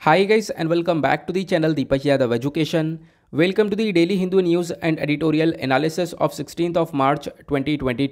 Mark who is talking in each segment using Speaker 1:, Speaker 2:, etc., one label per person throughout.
Speaker 1: High guys and welcome back to the channel Deepak Yadav education welcome to the daily Hindu news and editorial analysis of sixteen of March 2022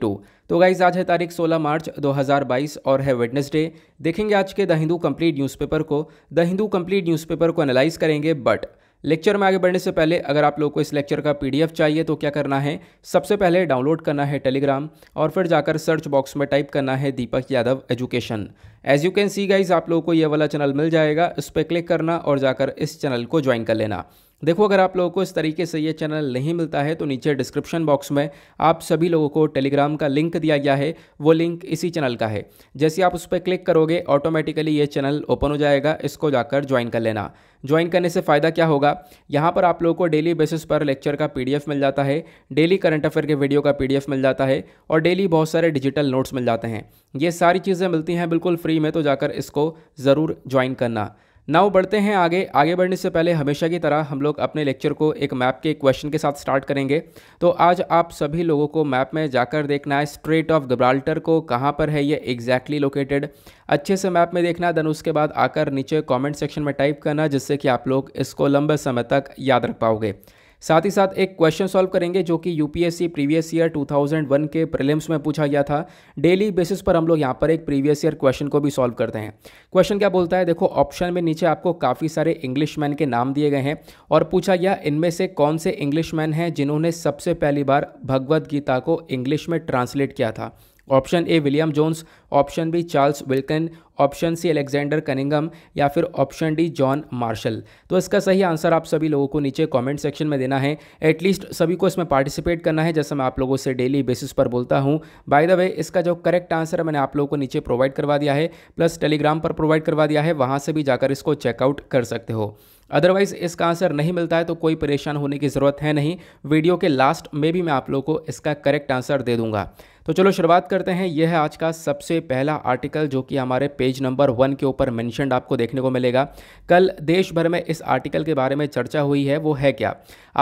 Speaker 1: तो guys आज है तारीख 16 मार्च 2022 और है Wednesday देखेंगे आज के द हिंदू कंप्लीट न्यूज़पेपर को द हिंदू कंप्लीट न्यूज़पेपर को एनालाइज करेंगे बट लेक्चर में आगे बढ़ने से पहले अगर आप लोग को इस लेक्चर का पीडीएफ चाहिए तो क्या करना है सबसे पहले डाउनलोड करना है टेलीग्राम और फिर जाकर सर्च बॉक्स में टाइप करना है Deepak Yadav education as you can see guys आप लोग को ये वाला चैनल मिल जाएगा इस पर क्लिक करना और जाकर इस चैनल को ज्वाइन कर लेना देखो अगर आप लोगों को इस तरीके से ये चैनल नहीं मिलता है तो नीचे डिस्क्रिप्शन बॉक्स में आप सभी लोगों को टेलीग्राम का लिंक दिया गया है वो लिंक इसी चैनल का है जैसे आप उस पर क्लिक करोगे ऑटोमेटिकली ये चैनल ओपन हो जाएगा इसको जाकर ज्वाइन कर लेना ज्वाइन करने से फ़ायदा क्या होगा यहाँ पर आप लोगों को डेली बेसिस पर लेक्चर का पी मिल जाता है डेली करंट अफेयर के वीडियो का पी मिल जाता है और डेली बहुत सारे डिजिटल नोट्स मिल जाते हैं ये सारी चीज़ें मिलती हैं बिल्कुल फ्री में तो जाकर इसको ज़रूर ज्वाइन करना नाउ बढ़ते हैं आगे आगे बढ़ने से पहले हमेशा की तरह हम लोग अपने लेक्चर को एक मैप के क्वेश्चन के साथ स्टार्ट करेंगे तो आज आप सभी लोगों को मैप में जाकर देखना है स्ट्रेट ऑफ गब्राल्टर को कहाँ पर है ये एग्जैक्टली लोकेटेड अच्छे से मैप में देखना देन उसके बाद आकर नीचे कॉमेंट सेक्शन में टाइप करना जिससे कि आप लोग इसको लंबे समय तक याद रख पाओगे साथ ही साथ एक क्वेश्चन सॉल्व करेंगे जो कि यूपीएससी प्रीवियस ईयर 2001 के प्रीलिम्स में पूछा गया था डेली बेसिस पर हम लोग यहाँ पर एक प्रीवियस ईयर क्वेश्चन को भी सॉल्व करते हैं क्वेश्चन क्या बोलता है देखो ऑप्शन में नीचे आपको काफ़ी सारे इंग्लिश मैन के नाम दिए गए हैं और पूछा गया इनमें से कौन से इंग्लिश मैन हैं जिन्होंने सबसे पहली बार भगवद गीता को इंग्लिश में ट्रांसलेट किया था option A William Jones option B Charles Wilkins option C Alexander Cunningham या फिर ऑप्शन डी जॉन मार्शल तो इसका सही आंसर आप सभी लोगों को नीचे कमेंट सेक्शन में देना है एटलीस्ट सभी को इसमें पार्टिसिपेट करना है जैसा मैं आप लोगों से डेली बेसिस पर बोलता हूँ बाय द वे इसका जो करेक्ट आंसर है मैंने आप लोगों को नीचे प्रोवाइड करवा दिया है प्लस टेलीग्राम पर प्रोवाइड करवा दिया है वहाँ से भी जाकर इसको चेकआउट कर सकते हो अदरवाइज़ इसका आंसर नहीं मिलता है तो कोई परेशान होने की ज़रूरत है नहीं वीडियो के लास्ट में भी मैं आप लोगों को इसका करेक्ट आंसर दे दूंगा तो चलो शुरुआत करते हैं यह है आज का सबसे पहला आर्टिकल जो कि हमारे पेज नंबर वन के ऊपर मैंशनड आपको देखने को मिलेगा कल देश भर में इस आर्टिकल के बारे में चर्चा हुई है वो है क्या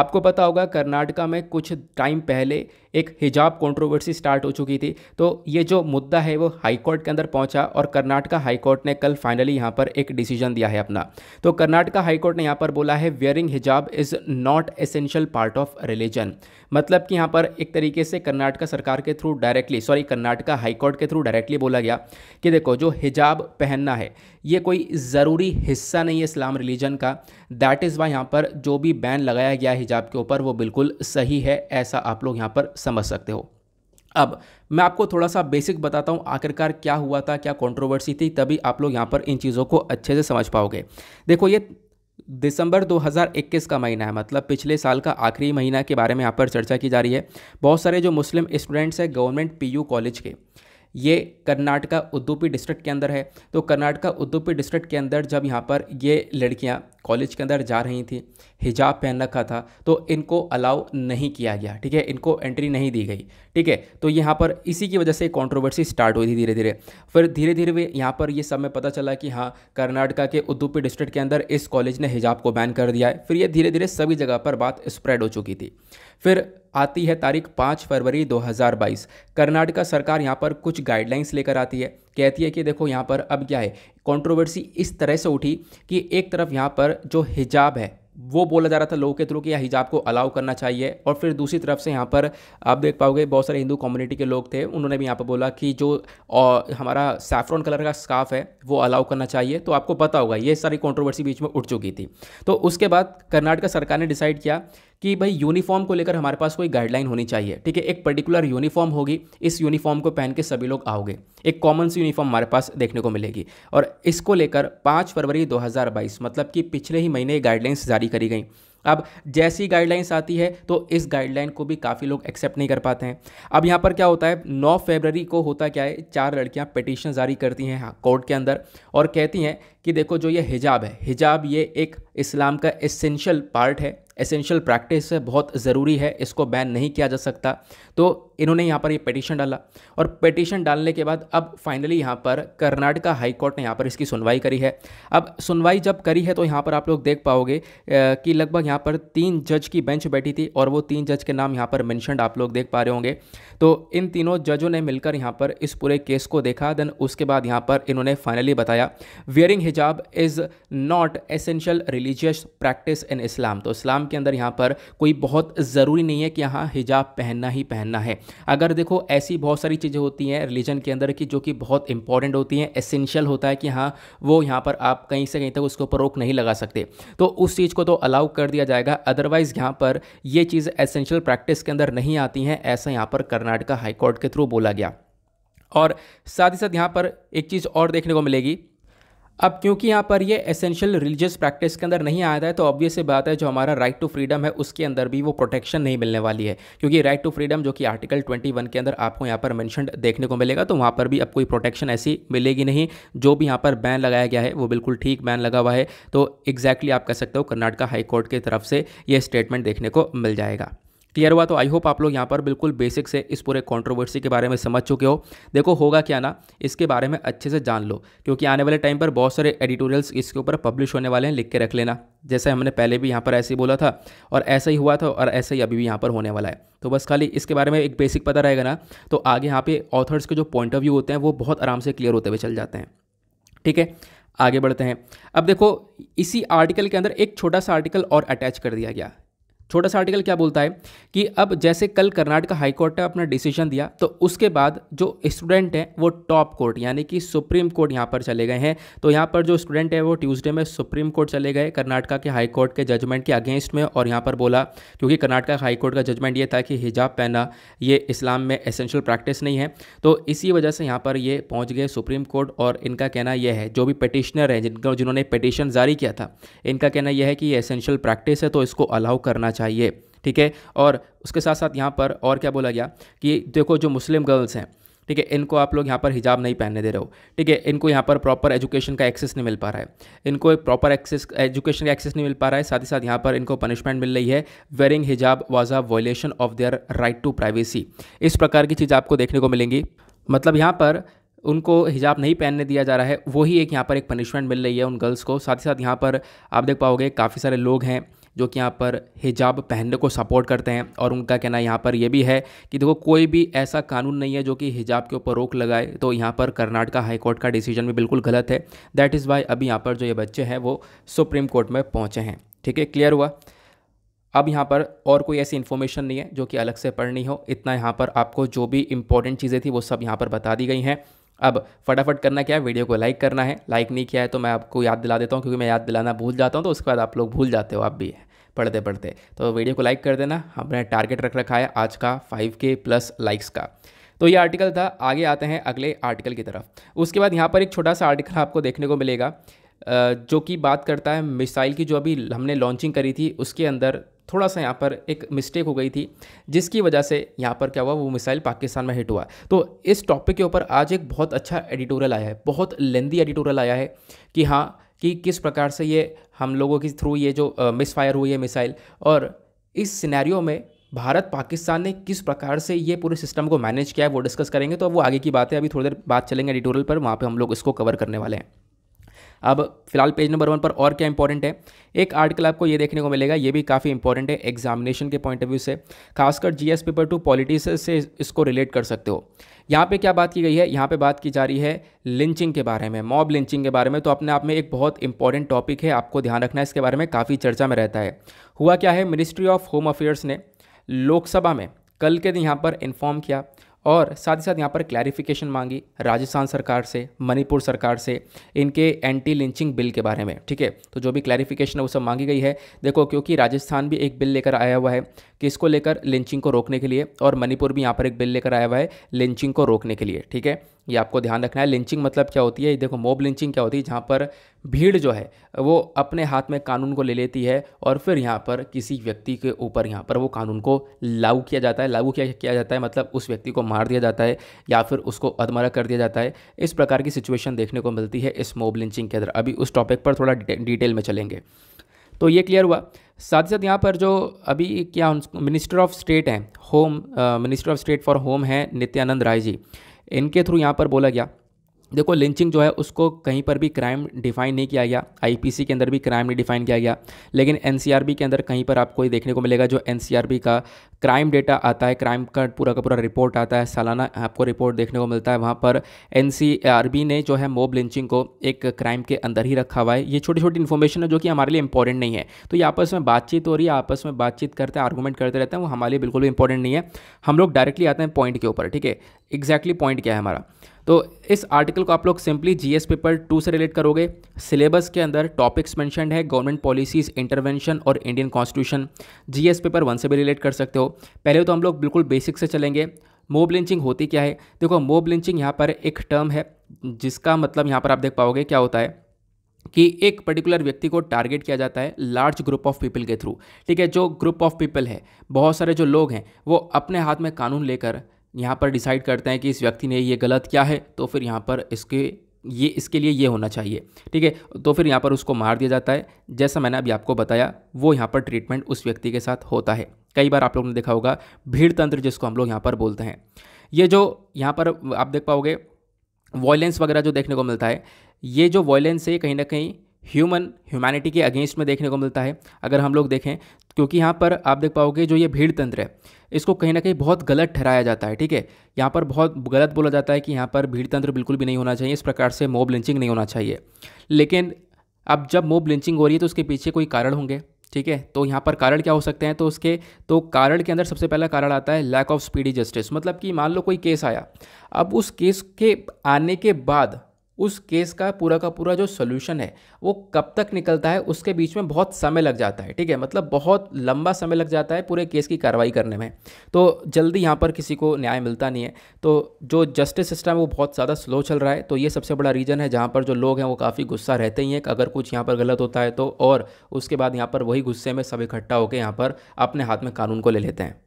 Speaker 1: आपको पता होगा कर्नाटका में कुछ टाइम पहले एक हिजाब कंट्रोवर्सी स्टार्ट हो चुकी थी तो ये जो मुद्दा है वो हाईकोर्ट के अंदर पहुंचा और कर्नाटका हाईकोर्ट ने कल फाइनली यहाँ पर एक डिसीजन दिया है अपना तो कर्नाटका हाईकोर्ट ने यहाँ पर बोला है wearing hijab is not essential part of religion मतलब कि यहाँ पर एक तरीके से कर्नाटका सरकार के through directly sorry Karnataka high court के थ्रू डायरेक्टली बोला गया कि देखो जो हिजाब पहनना है ये कोई ज़रूरी हिस्सा नहीं है इस्लाम रिलीजन का दैट इज़ वाई यहाँ पर जो भी बैन लगाया गया है हिजाब के ऊपर वो बिल्कुल सही है ऐसा आप लोग यहाँ पर समझ सकते हो अब मैं आपको थोड़ा सा बेसिक बताता हूँ आखिरकार क्या हुआ था क्या कंट्रोवर्सी थी तभी आप लोग यहाँ पर इन चीज़ों को अच्छे से समझ पाओगे देखो ये दिसंबर 2021 का महीना है मतलब पिछले साल का आखिरी महीना के बारे में यहाँ पर चर्चा की जा रही है बहुत सारे जो मुस्लिम स्टूडेंट्स हैं गवर्नमेंट पीयू कॉलेज के ये कर्नाटका उद्योपी डिस्ट्रिक्ट के अंदर है तो कर्नाटका उद्योपी डिस्ट्रिक्ट के अंदर जब यहाँ पर ये लड़कियाँ कॉलेज के अंदर जा रही थी हिजाब पहन रखा था तो इनको अलाउ नहीं किया गया ठीक है इनको एंट्री नहीं दी गई ठीक है तो यहाँ पर इसी की वजह से कॉन्ट्रोवर्सी स्टार्ट हुई थी धीरे धीरे फिर धीरे धीरे वे यहाँ पर ये यह सब में पता चला कि हाँ कर्नाटका के उद्दुपी डिस्ट्रिक्ट के अंदर इस कॉलेज ने हिजाब को बैन कर दिया है फिर ये धीरे धीरे सभी जगह पर बात स्प्रेड हो चुकी थी फिर आती है तारीख पाँच फरवरी 2022 कर्नाटका सरकार यहाँ पर कुछ गाइडलाइंस लेकर आती है कहती है कि देखो यहाँ पर अब क्या है कंट्रोवर्सी इस तरह से उठी कि एक तरफ यहाँ पर जो हिजाब है वो बोला जा रहा था लोगों के थ्रू कि यह हिजाब को अलाउ करना चाहिए और फिर दूसरी तरफ से यहाँ पर आप देख पाओगे बहुत सारे हिंदू कम्युनिटी के लोग थे उन्होंने भी यहाँ पर बोला कि जो हमारा सैफ्रॉन कलर का स्काफ है वो अलाउ करना चाहिए तो आपको पता होगा ये सारी कॉन्ट्रोवर्सी बीच में उठ चुकी थी तो उसके बाद कर्नाटक सरकार ने डिसाइड किया कि भाई यूनिफॉर्म को लेकर हमारे पास कोई गाइडलाइन होनी चाहिए ठीक है एक पर्टिकुलर यूनिफॉर्म होगी इस यूनिफॉर्म को पहन के सभी लोग आओगे एक कॉमन सी यूनिफॉर्म हमारे पास देखने को मिलेगी और इसको लेकर पाँच फरवरी दो मतलब कि पिछले ही महीने गाइडलाइंस जारी करी गई अब जैसी गाइडलाइंस आती है तो इस गाइडलाइन को भी काफ़ी लोग एक्सेप्ट नहीं कर पाते हैं अब यहाँ पर क्या होता है 9 फरवरी को होता क्या है चार लड़कियाँ पटिशन जारी करती हैं हाँ कोर्ट के अंदर और कहती हैं कि देखो जो ये हिजाब है हिजाब ये एक इस्लाम का एसेंशियल पार्ट है एसेंशियल प्रैक्टिस है बहुत ज़रूरी है इसको बैन नहीं किया जा सकता तो इन्होंने यहाँ पर ये पटिशन डाला और पटिशन डालने के बाद अब फाइनली यहाँ पर कर्नाटका हाईकोर्ट ने यहाँ पर इसकी सुनवाई करी है अब सुनवाई जब करी है तो यहाँ पर आप लोग देख पाओगे कि लगभग यहाँ पर तीन जज की बेंच बैठी थी और वो तीन जज के नाम यहाँ पर मैंशनड आप लोग देख पा रहे होंगे तो इन तीनों जजों ने मिलकर यहाँ पर इस पूरे केस को देखा देन उसके बाद यहाँ पर इन्होंने फाइनली बताया wearing hijab is not essential religious practice in Islam तो इस्लाम के अंदर यहाँ पर कोई बहुत ज़रूरी नहीं है कि यहाँ हिजाब पहनना ही पहनना है अगर देखो ऐसी बहुत सारी चीज़ें होती हैं रिलीजन के अंदर की जो कि बहुत इंपॉर्टेंट होती हैं एसेंशियल होता है कि हाँ वो यहाँ पर आप कहीं से कहीं तक उसके ऊपर रोक नहीं लगा सकते तो उस चीज़ को तो अलाउ कर दिया जाएगा अदरवाइज़ यहाँ पर ये चीज़ एसेंशियल प्रैक्टिस के अंदर नहीं आती हैं ऐसा यहाँ पर कर्नाटका हाईकोर्ट के थ्रू बोला गया और साथ ही साथ यहाँ पर एक चीज़ और देखने को मिलेगी अब क्योंकि यहाँ पर ये एसेंशियल रिलीजियस प्रैक्टिस के अंदर नहीं आया है तो ऑब्वियस बात है जो हमारा राइट टू फ्रीडम है उसके अंदर भी वो प्रोटेक्शन नहीं मिलने वाली है क्योंकि राइट टू फ्रीडम जो कि आर्टिकल 21 के अंदर आपको यहाँ पर मैंशन देखने को मिलेगा तो वहाँ पर भी अब कोई प्रोटेक्शन ऐसी मिलेगी नहीं जो भी यहाँ पर बैन लगाया गया है वो बिल्कुल ठीक बैन लगा हुआ है तो एग्जैक्टली exactly आप कह सकते हो कर्नाटका हाईकोर्ट की तरफ से ये स्टेटमेंट देखने को मिल जाएगा क्लियर हुआ तो आई होप आप लोग यहाँ पर बिल्कुल बेसिक से इस पूरे कॉन्ट्रोवर्सी के बारे में समझ चुके हो देखो होगा क्या ना इसके बारे में अच्छे से जान लो क्योंकि आने वाले टाइम पर बहुत सारे एडिटोरियल्स इसके ऊपर पब्लिश होने वाले हैं लिख के रख लेना जैसे हमने पहले भी यहाँ पर ऐसे ही बोला था और ऐसा ही हुआ था और ऐसा ही अभी भी यहाँ पर होने वाला है तो बस खाली इसके बारे में एक बेसिक पता रहेगा ना तो आगे यहाँ पे ऑथर्स के जो पॉइंट ऑफ व्यू होते हैं वो बहुत आराम से क्लियर होते हुए चल जाते हैं ठीक है आगे बढ़ते हैं अब देखो इसी आर्टिकल के अंदर एक छोटा सा आर्टिकल और अटैच कर दिया गया छोटा सा आर्टिकल क्या बोलता है कि अब जैसे कल कर्नाटका हाईकोर्ट ने अपना डिसीजन दिया तो उसके बाद जो स्टूडेंट हैं वो टॉप कोर्ट यानी कि सुप्रीम कोर्ट यहाँ पर चले गए हैं तो यहाँ पर जो स्टूडेंट है वो ट्यूजडे में सुप्रीम कोर्ट चले गए कर्नाटका के हाईकोर्ट के जजमेंट के अगेंस्ट में और यहाँ पर बोला क्योंकि कर्नाटका हाईकोर्ट का जजमेंट ये था कि हिजाब पहना ये इस्लाम में एसेंशियल प्रैक्टिस नहीं है तो इसी वजह से यहाँ पर ये पहुँच गए सुप्रीम कोर्ट और इनका कहना यह है जो भी पटिशनर हैं जिनका जिन्होंने पटिशन जारी किया था इनका कहना यह है कि ये एसेंशियल प्रैक्टिस है तो इसको अलाउ करना चाहिए चाहिए ठीक है और उसके साथ साथ यहाँ पर और क्या बोला गया कि देखो जो मुस्लिम गर्ल्स हैं ठीक है इनको आप लोग यहाँ पर हिजाब नहीं पहनने दे रहे हो ठीक है इनको यहाँ पर प्रॉपर एजुकेशन का एक्सेस नहीं मिल पा रहा है इनको एक प्रॉपर एक्सेस एजुकेशन का एक्सेस नहीं मिल पा रहा है साथ ही साथ यहाँ पर इनको पनिशमेंट मिल रही है wearing hijab was a violation of their right to privacy इस प्रकार की चीज़ आपको देखने को मिलेंगी मतलब यहाँ पर उनको हिजाब नहीं पहनने दिया जा रहा है वही एक यहाँ पर एक पनिशमेंट मिल रही है उन गर्ल्स को साथ ही साथ यहाँ पर आप देख पाओगे काफ़ी सारे लोग हैं जो कि यहाँ पर हिजाब पहनने को सपोर्ट करते हैं और उनका कहना यहाँ पर यह भी है कि देखो कोई भी ऐसा कानून नहीं है जो कि हिजाब के ऊपर रोक लगाए तो यहाँ पर कर्नाटका हाईकोर्ट का डिसीजन भी बिल्कुल गलत है दैट इज़ वाई अभी यहाँ पर जो ये बच्चे हैं वो सुप्रीम कोर्ट में पहुँचे हैं ठीक है क्लियर हुआ अब यहाँ पर और कोई ऐसी इन्फॉर्मेशन नहीं है जो कि अलग से पढ़नी हो इतना यहाँ पर आपको जो भी इंपॉर्टेंट चीज़ें थी वो सब यहाँ पर बता दी गई हैं अब फटाफट करना क्या है वीडियो को लाइक करना है लाइक नहीं किया है तो मैं आपको याद दिला देता हूँ क्योंकि मैं याद दिलाना भूल जाता हूँ तो उसके बाद आप लोग भूल जाते हो आप भी पढ़ते पढ़ते तो वीडियो को लाइक कर देना हमने टारगेट रख रखा है आज का फाइव के प्लस लाइक्स का तो ये आर्टिकल था आगे आते हैं अगले आर्टिकल की तरफ उसके बाद यहाँ पर एक छोटा सा आर्टिकल आपको देखने को मिलेगा जो कि बात करता है मिसाइल की जो अभी हमने लॉन्चिंग करी थी उसके अंदर थोड़ा सा यहाँ पर एक मिस्टेक हो गई थी जिसकी वजह से यहाँ पर क्या हुआ वो मिसाइल पाकिस्तान में हिट हुआ तो इस टॉपिक के ऊपर आज एक बहुत अच्छा एडिटोरियल आया है बहुत लेंदी एडिटोरियल आया है कि हाँ कि किस प्रकार से ये हम लोगों के थ्रू ये जो मिस फायर हुई है मिसाइल और इस सिनेरियो में भारत पाकिस्तान ने किस प्रकार से ये पूरे सिस्टम को मैनेज किया है वो डिस्कस करेंगे तो अब वो आगे की बात है अभी थोड़ी देर बात चलेंगे एडिटोरियल पर वहाँ पर हम लोग इसको कवर करने वाले हैं अब फिलहाल पेज नंबर वन पर और क्या इंपॉर्टेंट है एक आर्टिकल आपको ये देखने को मिलेगा ये भी काफ़ी इंपॉर्टेंट है एग्जामिनेशन के पॉइंट ऑफ व्यू से खासकर जीएस पेपर टू पॉलिटिक्स से इसको रिलेट कर सकते हो यहाँ पे क्या बात की गई है यहाँ पे बात की जा रही है लिंचिंग के बारे में मॉब लिंचिंग के बारे में तो अपने आप में एक बहुत इंपॉर्टेंट टॉपिक है आपको ध्यान रखना है इसके बारे में काफ़ी चर्चा में रहता है हुआ क्या है मिनिस्ट्री ऑफ होम अफेयर्स ने लोकसभा में कल के दिन यहाँ पर इन्फॉर्म किया और साथ ही साथ यहाँ पर क्लैरिफिकेशन मांगी राजस्थान सरकार से मणिपुर सरकार से इनके एंटी लिंचिंग बिल के बारे में ठीक है तो जो भी क्लैरिफिकेशन है वो सब मांगी गई है देखो क्योंकि राजस्थान भी एक बिल लेकर आया हुआ है कि इसको लेकर लिंचिंग को रोकने के लिए और मणिपुर भी यहाँ पर एक बिल लेकर आया हुआ है लिंचिंग को रोकने के लिए ठीक है ये आपको ध्यान रखना है लिंचिंग मतलब क्या होती है देखो मोब लिंचिंग क्या होती है जहाँ पर भीड़ जो है वो अपने हाथ में कानून को ले लेती है और फिर यहाँ पर किसी व्यक्ति के ऊपर यहाँ पर वो कानून को लागू किया जाता है लागू किया किया जाता है मतलब उस व्यक्ति को मार दिया जाता है या फिर उसको अधमरा कर दिया जाता है इस प्रकार की सिचुएशन देखने को मिलती है इस मोब लिंचिंग के अंदर अभी उस टॉपिक पर थोड़ा डिटेल में चलेंगे तो ये क्लियर हुआ साथ ही साथ यहाँ पर जो अभी क्या मिनिस्टर ऑफ स्टेट हैं home minister of state for home हैं नित्यानंद राय जी इनके थ्रू यहाँ पर बोला गया देखो लिंचिंग जो है उसको कहीं पर भी क्राइम डिफाइन नहीं किया गया आईपीसी के अंदर भी क्राइम नहीं डिफाइन किया गया लेकिन एनसीआरबी के अंदर कहीं पर आपको ये देखने को मिलेगा जो एनसीआरबी का क्राइम डेटा आता है क्राइम का पूरा का पूरा रिपोर्ट आता है सालाना आपको रिपोर्ट देखने को मिलता है वहाँ पर एन ने जो है मोब लिंचिंग को एक क्राइम के अंदर ही रखा हुआ है ये छोटी छोटी इन्फॉर्मेशन है जो कि हमारे लिए इंपॉर्टेंट नहीं है तो ये आपस में बातचीत हो रही है आपस में बातचीत करते हैं आर्गूमेंट करते रहते हैं वो हमारे लिए बिल्कुल भी इंपॉर्टेंट नहीं है हम लोग डायरेक्टली आते हैं पॉइंट के ऊपर ठीक है एग्जैक्टली पॉइंट क्या है हमारा तो इस आर्टिकल को आप लोग सिंपली जीएस पेपर टू से रिलेट करोगे सिलेबस के अंदर टॉपिक्स मैंशन है गवर्नमेंट पॉलिसीज इंटरवेंशन और Indian constitution GS paper one से भी रिलेट कर सकते हो पहले तो हम लोग बिल्कुल बेसिक से चलेंगे मोब लिंचिंग होती क्या है देखो मोब लिंचिंग यहाँ पर एक टर्म है जिसका मतलब यहाँ पर आप देख पाओगे क्या होता है कि एक पर्टिकुलर व्यक्ति को टारगेट किया जाता है लार्ज ग्रुप ऑफ पीपल के थ्रू ठीक है जो ग्रुप ऑफ पीपल है बहुत सारे जो लोग हैं वो अपने हाथ में कानून लेकर यहाँ पर डिसाइड करते हैं कि इस व्यक्ति ने ये गलत किया है तो फिर यहाँ पर इसके ये इसके लिए ये होना चाहिए ठीक है तो फिर यहाँ पर उसको मार दिया जाता है जैसा मैंने अभी आपको बताया वो यहाँ पर ट्रीटमेंट उस व्यक्ति के साथ होता है कई बार आप लोगों ने देखा होगा भीड़ तंत्र जिसको हम लोग यहाँ पर बोलते हैं ये जो यहाँ पर आप देख पाओगे वॉयलेंस वगैरह जो देखने को मिलता है ये जो वॉयलेंस है कहीं ना कहीं ह्यूमन ह्यूमैनिटी के अगेंस्ट में देखने को मिलता है अगर हम लोग देखें क्योंकि यहाँ पर आप देख पाओगे जो ये भीड़ तंत्र है इसको कहीं ना कहीं बहुत गलत ठहराया जाता है ठीक है यहाँ पर बहुत गलत बोला जाता है कि यहाँ पर भीड़ तंत्र बिल्कुल भी नहीं होना चाहिए इस प्रकार से मोब लिंचिंग नहीं होना चाहिए लेकिन अब जब मोब लिंचिंग हो रही है तो उसके पीछे कोई कारण होंगे ठीक है तो यहाँ पर कारण क्या हो सकते हैं तो उसके तो कारण के अंदर सबसे पहला कारण आता है लैक ऑफ स्पीडी जस्टिस मतलब कि मान लो कोई केस आया अब उस केस के आने के बाद उस केस का पूरा का पूरा जो सोल्यूशन है वो कब तक निकलता है उसके बीच में बहुत समय लग जाता है ठीक है मतलब बहुत लंबा समय लग जाता है पूरे केस की कार्रवाई करने में तो जल्दी यहाँ पर किसी को न्याय मिलता नहीं है तो जो जस्टिस सिस्टम है वो बहुत ज़्यादा स्लो चल रहा है तो ये सबसे बड़ा रीज़न है जहाँ पर जो लोग हैं वो काफ़ी गुस्सा रहते ही हैं अगर कुछ यहाँ पर गलत होता है तो और उसके बाद यहाँ पर वही गुस्से में सब इकट्ठा होकर यहाँ पर अपने हाथ में कानून को ले लेते हैं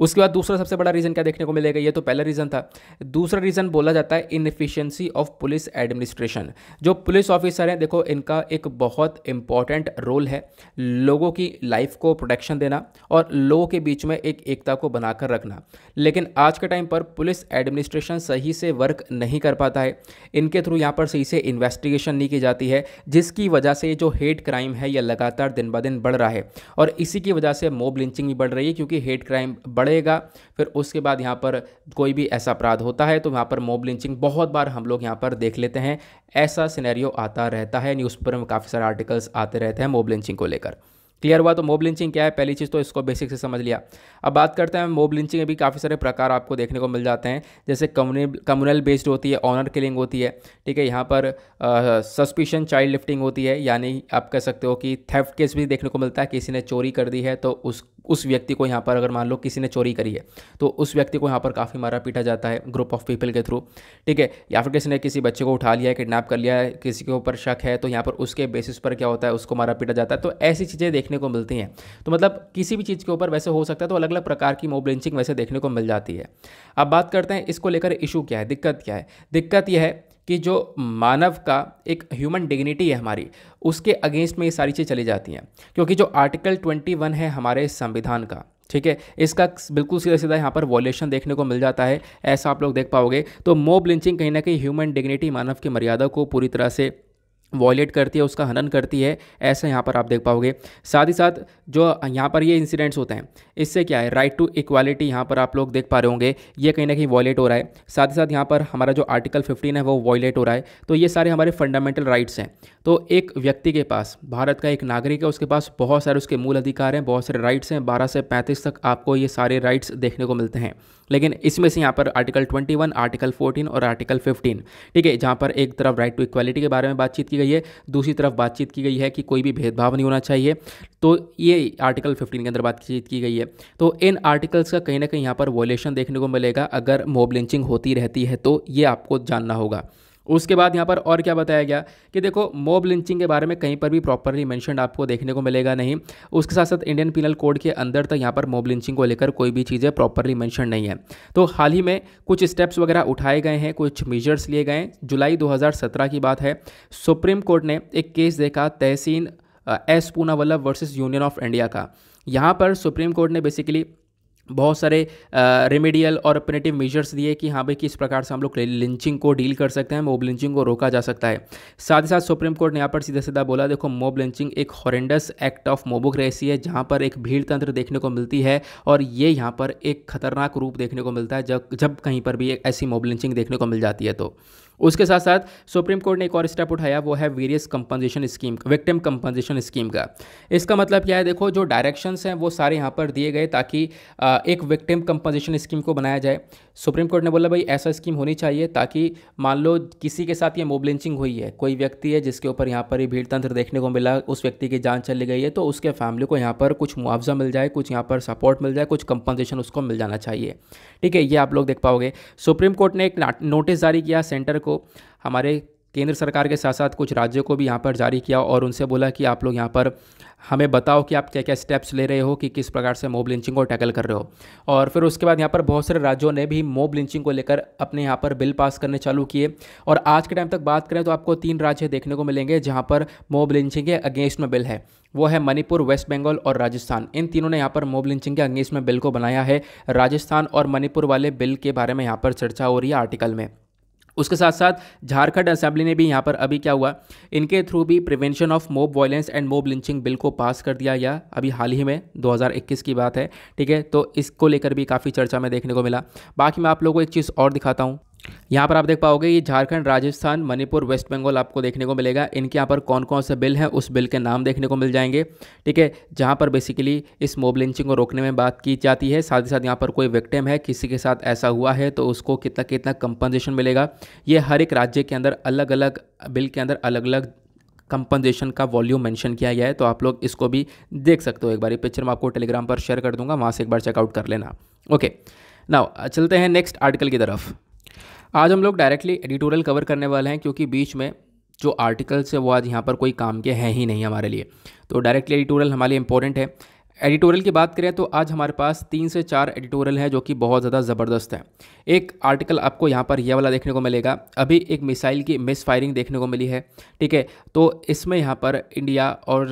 Speaker 1: उसके बाद दूसरा सबसे बड़ा रीज़न क्या देखने को मिलेगा ये तो पहला रीज़न था दूसरा रीज़न बोला जाता है इनफिशियंसी ऑफ पुलिस एडमिनिस्ट्रेशन जो पुलिस ऑफिसर हैं देखो इनका एक बहुत इंपॉर्टेंट रोल है लोगों की लाइफ को प्रोटेक्शन देना और लोगों के बीच में एक एकता को बनाकर रखना लेकिन आज के टाइम पर पुलिस एडमिनिस्ट्रेशन सही से वर्क नहीं कर पाता है इनके थ्रू यहाँ पर सही से इन्वेस्टिगेशन नहीं की जाती है जिसकी वजह से जो हेट क्राइम है यह लगातार दिन ब दिन बढ़ रहा है और इसी की वजह से मोब लिंचिंग भी बढ़ रही है क्योंकि हेट क्राइम बढ़ बढ़ेगा फिर उसके बाद यहाँ पर कोई भी ऐसा अपराध होता है तो वहाँ पर मोब लिंचिंग बहुत बार हम लोग यहाँ पर देख लेते हैं ऐसा सिनेरियो आता रहता है न्यूज़पेपर में काफ़ी सारे आर्टिकल्स आते रहते हैं मोब लिंचिंग को लेकर क्लियर हुआ तो मोब लिंचिंग क्या है पहली चीज़ तो इसको बेसिक से समझ लिया अब बात करते हैं मोब लिंचिंग के भी काफ़ी सारे प्रकार आपको देखने को मिल जाते हैं जैसे कम्युनल बेस्ड होती है ऑनर किलिंग होती है ठीक है यहाँ पर सस्पिशन चाइल्ड लिफ्टिंग होती है यानी आप कह सकते हो कि थेफ्ट केस भी देखने को मिलता है किसी ने चोरी कर दी है तो उस उस व्यक्ति को यहाँ पर अगर मान लो किसी ने चोरी करी है तो उस व्यक्ति को यहाँ पर काफ़ी मारा पीटा जाता है ग्रुप ऑफ पीपल के थ्रू ठीक है या फिर किसी ने किसी बच्चे को उठा लिया है किडनैप कर लिया है किसी के ऊपर शक है तो यहाँ पर उसके बेसिस पर क्या होता है उसको मारा पीटा जाता है तो ऐसी चीज़ें देख देखने को मिलती हैं तो मतलब किसी भी चीज़ के ऊपर वैसे हो सकता है तो अलग अलग प्रकार की मोब लिंचिंग वैसे देखने को मिल जाती है अब बात करते हैं इसको लेकर इशू क्या है दिक्कत क्या है दिक्कत यह है कि जो मानव का एक ह्यूमन डिग्निटी है हमारी उसके अगेंस्ट में ये सारी चीज़ें चली जाती हैं क्योंकि जो आर्टिकल 21 है हमारे संविधान का ठीक है इसका बिल्कुल सीधा सीधा यहाँ पर वॉल्यूशन देखने को मिल जाता है ऐसा आप लोग देख पाओगे तो मोब लिंचिंग कहीं ना कहीं ह्यूमन डिग्निटी मानव की मर्यादा को पूरी तरह से वॉयलेट करती है उसका हनन करती है ऐसा यहाँ पर आप देख पाओगे साथ ही साथ जो यहाँ पर ये इंसिडेंट्स होते हैं इससे क्या है राइट टू इक्वालिटी यहाँ पर आप लोग देख पा रहे होंगे ये कहीं ना कहीं वॉयलेट हो रहा है साथ ही साथ यहाँ पर हमारा जो आर्टिकल 15 है वो वॉयलेट हो रहा है तो ये सारे हमारे फंडामेंटल राइट्स हैं तो एक व्यक्ति के पास भारत का एक नागरिक है उसके पास बहुत सारे उसके मूल अधिकार हैं बहुत सारे राइट्स हैं बारह से पैंतीस तक आपको ये सारे राइट्स देखने को मिलते हैं लेकिन इसमें से यहाँ पर आर्टिकल 21, आर्टिकल 14 और आर्टिकल 15 ठीक है जहाँ पर एक तरफ राइट टू इक्वालिटी के बारे में बातचीत की गई है दूसरी तरफ बातचीत की गई है कि कोई भी भेदभाव नहीं होना चाहिए तो ये आर्टिकल 15 के अंदर बातचीत की गई है तो इन आर्टिकल्स का कहीं ना कहीं यहाँ पर वोलेशन देखने को मिलेगा अगर मोब लिंचिंग होती रहती है तो ये आपको जानना होगा उसके बाद यहाँ पर और क्या बताया गया कि देखो मोब लिंचिंग के बारे में कहीं पर भी प्रॉपरली मैंशन आपको देखने को मिलेगा नहीं उसके साथ साथ इंडियन पिनल कोड के अंदर तक तो यहाँ पर मोब लिंचिंग को लेकर कोई भी चीज़ें प्रॉपरली मैंशन नहीं है तो हाल ही में कुछ स्टेप्स वगैरह उठाए गए हैं कुछ मेजर्स लिए गए जुलाई दो की बात है सुप्रीम कोर्ट ने एक केस देखा Tehseen S Poonawalla versus union of India का यहाँ पर सुप्रीम कोर्ट ने बेसिकली बहुत सारे रेमेडियल और अपनेटिव मेजर्स दिए कि हाँ भाई किस प्रकार से हम लोग लिंचिंग को डील कर सकते हैं मोब लिंचिंग को रोका जा सकता है साथ ही साथ सुप्रीम कोर्ट ने यहाँ पर सीधा सीधा बोला देखो मोब लिंचिंग एक हॉरेंडस एक्ट ऑफ मोबोक्रेसी है जहाँ पर एक भीड़ तंत्र देखने को मिलती है और ये यहाँ पर एक खतरनाक रूप देखने को मिलता है जब जब कहीं पर भी एक ऐसी मोब लिंचिंग देखने को मिल जाती है तो उसके साथ साथ सुप्रीम कोर्ट ने एक और स्टेप उठाया वो है various compensation scheme victim compensation scheme का इसका मतलब क्या है देखो जो डायरेक्शंस हैं वो सारे यहाँ पर दिए गए ताकि एक विक्टिम कंपनसेशन स्कीम को बनाया जाए सुप्रीम कोर्ट ने बोला भाई ऐसा स्कीम होनी चाहिए ताकि मान लो किसी के साथ ये मोबलिंचिंग हुई है कोई व्यक्ति है जिसके ऊपर यहाँ पर ही भीड़ तंत्र देखने को मिला उस व्यक्ति की जान चली गई है तो उसके फैमिली को यहाँ पर कुछ मुआवजा मिल जाए कुछ यहाँ पर सपोर्ट मिल जाए कुछ कंपनसेशन उसको मिल जाना चाहिए ठीक है ये आप लोग देख पाओगे सुप्रीम कोर्ट ने एक नोटिस जारी किया सेंटर को को हमारे केंद्र सरकार के साथ साथ कुछ राज्यों को भी यहाँ पर जारी किया और उनसे बोला कि आप लोग यहाँ पर हमें बताओ कि आप क्या क्या स्टेप्स ले रहे हो कि किस प्रकार से मोब लिंचिंग को टैकल कर रहे हो और फिर उसके बाद यहाँ पर बहुत सारे राज्यों ने भी मोब लिंचिंग को लेकर अपने यहाँ पर बिल पास करने चालू किए और आज के टाइम तक बात करें तो आपको तीन राज्य देखने को मिलेंगे जहाँ पर मोब लिंचिंग के अगेंस्ट में बिल है वो है मणिपुर वेस्ट बंगाल और राजस्थान इन तीनों ने यहाँ पर मोब लिंचिंग के अगेंस्ट में बिल को बनाया है राजस्थान और मणिपुर वाले बिल के बारे में यहाँ पर चर्चा हो रही है आर्टिकल में उसके साथ साथ झारखंड असेंबली ने भी यहाँ पर अभी क्या हुआ इनके थ्रू भी prevention of mob violence and mob lynching bill को पास कर दिया गया अभी हाल ही में 2021 की बात है ठीक है तो इसको लेकर भी काफ़ी चर्चा में देखने को मिला बाकी मैं आप लोगों को एक चीज़ और दिखाता हूँ यहाँ पर आप देख पाओगे ये झारखंड राजस्थान मणिपुर वेस्ट बंगाल आपको देखने को मिलेगा इनके यहाँ पर कौन कौन से बिल हैं उस बिल के नाम देखने को मिल जाएंगे ठीक है जहाँ पर बेसिकली इस मोब लिंचिंग को रोकने में बात की जाती है साथ ही साथ यहाँ पर कोई विक्टिम है किसी के साथ ऐसा हुआ है तो उसको कितना कितना कंपनसेशन मिलेगा ये हर एक राज्य के अंदर अलग अलग बिल के अंदर अलग अलग कंपनसेशन का वॉल्यूम मेंशन किया गया है तो आप लोग इसको भी देख सकते हो एक बार ये पिक्चर मैं आपको टेलीग्राम पर शेयर कर दूंगा वहाँ से एक बार चेकआउट कर लेना ओके नाउ चलते हैं नेक्स्ट आर्टिकल की तरफ आज हम लोग डायरेक्टली एडिटोरियल कवर करने वाले हैं क्योंकि बीच में जो आर्टिकल्स है वो आज यहाँ पर कोई काम के हैं ही नहीं हमारे लिए तो डायरेक्टली एडिटोरियल हमारे लिए इंपॉर्टेंट है एडिटोरियल की बात करें तो आज हमारे पास तीन से चार एडिटोरियल हैं जो कि बहुत ज़्यादा ज़बरदस्त हैं एक आर्टिकल आपको यहाँ पर यह वाला देखने को मिलेगा अभी एक मिसाइल की मिस फायरिंग देखने को मिली है ठीक है तो इसमें यहाँ पर इंडिया और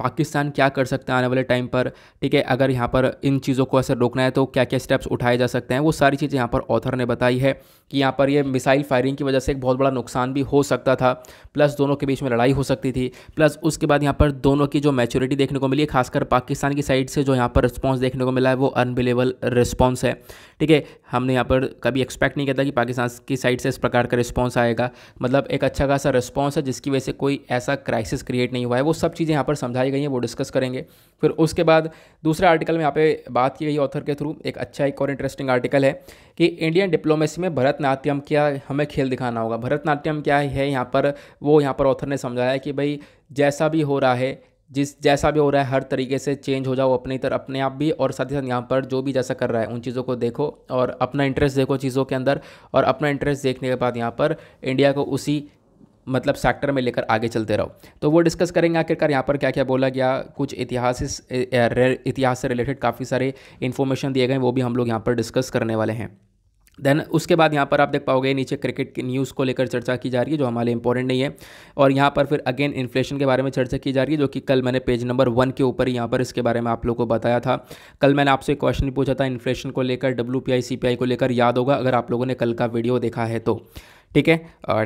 Speaker 1: पाकिस्तान क्या कर सकते हैं आने वाले टाइम पर ठीक है अगर यहाँ पर इन चीज़ों को असर रोकना है तो क्या क्या स्टेप्स उठाए जा सकते हैं वो सारी चीज़ें यहाँ पर ऑथर ने बताई है कि यहाँ पर यह मिसाइल फायरिंग की वजह से एक बहुत बड़ा नुकसान भी हो सकता था प्लस दोनों के बीच में लड़ाई हो सकती थी प्लस उसके बाद यहाँ पर दोनों की जो मेच्योरिटी देखने को मिली है खासकर पाकिस्तान की की साइड से जो यहाँ पर रिस्पॉन्स देखने को मिला है वो अनबिलेबल रिस्पॉन्स है ठीक है हमने यहाँ पर कभी एक्सपेक्ट नहीं किया था कि पाकिस्तान की साइड से इस प्रकार का रिस्पॉन्स आएगा मतलब एक अच्छा खासा रिस्पॉन्स है जिसकी वजह से कोई ऐसा क्राइसिस क्रिएट नहीं हुआ है वो सब चीज़ें यहाँ पर समझाई गई हैं वो डिस्कस करेंगे फिर उसके बाद दूसरे आर्टिकल में यहाँ पे बात की गई ऑथर के थ्रू एक अच्छा एक और इंटरेस्टिंग आर्टिकल है कि इंडियन डिप्लोमेसी में भरतनाट्यम क्या हमें खेल दिखाना होगा भरतनाट्यम क्या है यहाँ पर वो यहाँ पर ऑथर ने समझाया कि भाई जैसा भी हो रहा है जिस जैसा भी हो रहा है हर तरीके से चेंज हो जाओ अपनी तरह अपने आप भी और साथ ही साथ यहाँ पर जो भी जैसा कर रहा है उन चीज़ों को देखो और अपना इंटरेस्ट देखो चीज़ों के अंदर और अपना इंटरेस्ट देखने के बाद यहाँ पर इंडिया को उसी मतलब सेक्टर में लेकर आगे चलते रहो तो वो डिस्कस करेंगे आखिरकार यहाँ पर क्या क्या बोला गया कुछ इतिहास इतिहास से रिलेटेड काफ़ी सारे इन्फॉर्मेशन दिए गए वो भी हम लोग यहाँ पर डिस्कस करने वाले हैं देन उसके बाद यहाँ पर आप देख पाओगे नीचे क्रिकेट की न्यूज़ को लेकर चर्चा की जा रही है जो हमारे इंपॉर्टेंट नहीं है और यहाँ पर फिर अगेन इन्फ्लेशन के बारे में चर्चा की जा रही है जो कि कल मैंने पेज नंबर वन के ऊपर यहाँ पर इसके बारे में आप लोगों को बताया था कल मैंने आपसे क्वेश्चन पूछा था इन्फ्लेशन को लेकर डब्ल्यू पी को लेकर याद होगा अगर आप लोगों ने कल का वीडियो देखा है तो ठीक है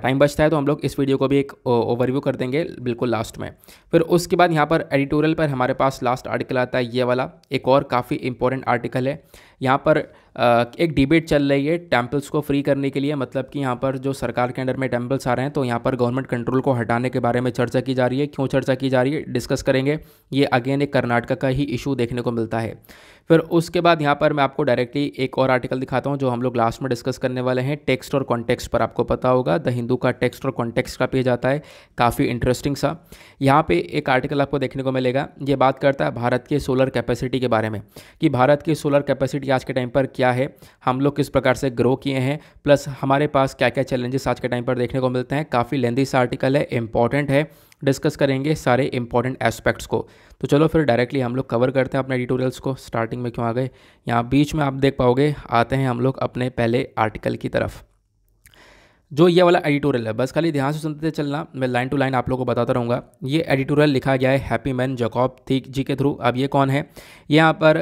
Speaker 1: टाइम बचता है तो हम लोग इस वीडियो को भी एक ओवरव्यू कर देंगे बिल्कुल लास्ट में फिर उसके बाद यहाँ पर एडिटोरियल पर हमारे पास लास्ट आर्टिकल आता है ये वाला एक और काफ़ी इंपॉर्टेंट आर्टिकल है यहाँ पर एक डिबेट चल रही है टेम्पल्स को फ्री करने के लिए मतलब कि यहाँ पर जो सरकार के अंडर में टेम्पल्स आ रहे हैं तो यहाँ पर गवर्नमेंट कंट्रोल को हटाने के बारे में चर्चा की जा रही है क्यों चर्चा की जा रही है डिस्कस करेंगे ये अगेन एक कर्नाटका का ही इशू देखने को मिलता है फिर उसके बाद यहाँ पर मैं आपको डायरेक्टली एक और आर्टिकल दिखाता हूँ जो हम लोग लास्ट में डिस्कस करने वाले हैं टेक्स्ट और कॉन्टेक्स्ट पर आपको पता होगा द हिंदू का टेक्स्ट और कॉन्टेक्स्ट का पेज आता है काफ़ी इंटरेस्टिंग सा यहाँ पे एक आर्टिकल आपको देखने को मिलेगा ये बात करता है भारत के सोलर कैपेसिटी के बारे में कि भारत की सोलर कैपेसिटी मार्केट आज के टाइम पर क्या है हम लोग किस प्रकार से ग्रो किए हैं प्लस हमारे पास क्या क्या चैलेंजेस आज के टाइम पर देखने को मिलते हैं काफ़ी लेंदी सा आर्टिकल है इंपॉर्टेंट है डिस्कस करेंगे सारे इंपॉर्टेंट एस्पेक्ट्स को तो चलो फिर डायरेक्टली हम लोग कवर करते हैं अपने एडिटोरियल्स को स्टार्टिंग में क्यों आ गए यहाँ बीच में आप देख पाओगे आते हैं हम लोग अपने पहले आर्टिकल की तरफ जो ये वाला एडिटोरियल है बस खाली ध्यान से सुनते चलना मैं लाइन टू लाइन आप लोगों को बताता रहूँगा ये एडिटोरियल लिखा गया है हैप्पी मैन जकॉब थी जी के थ्रू अब ये कौन है यहाँ पर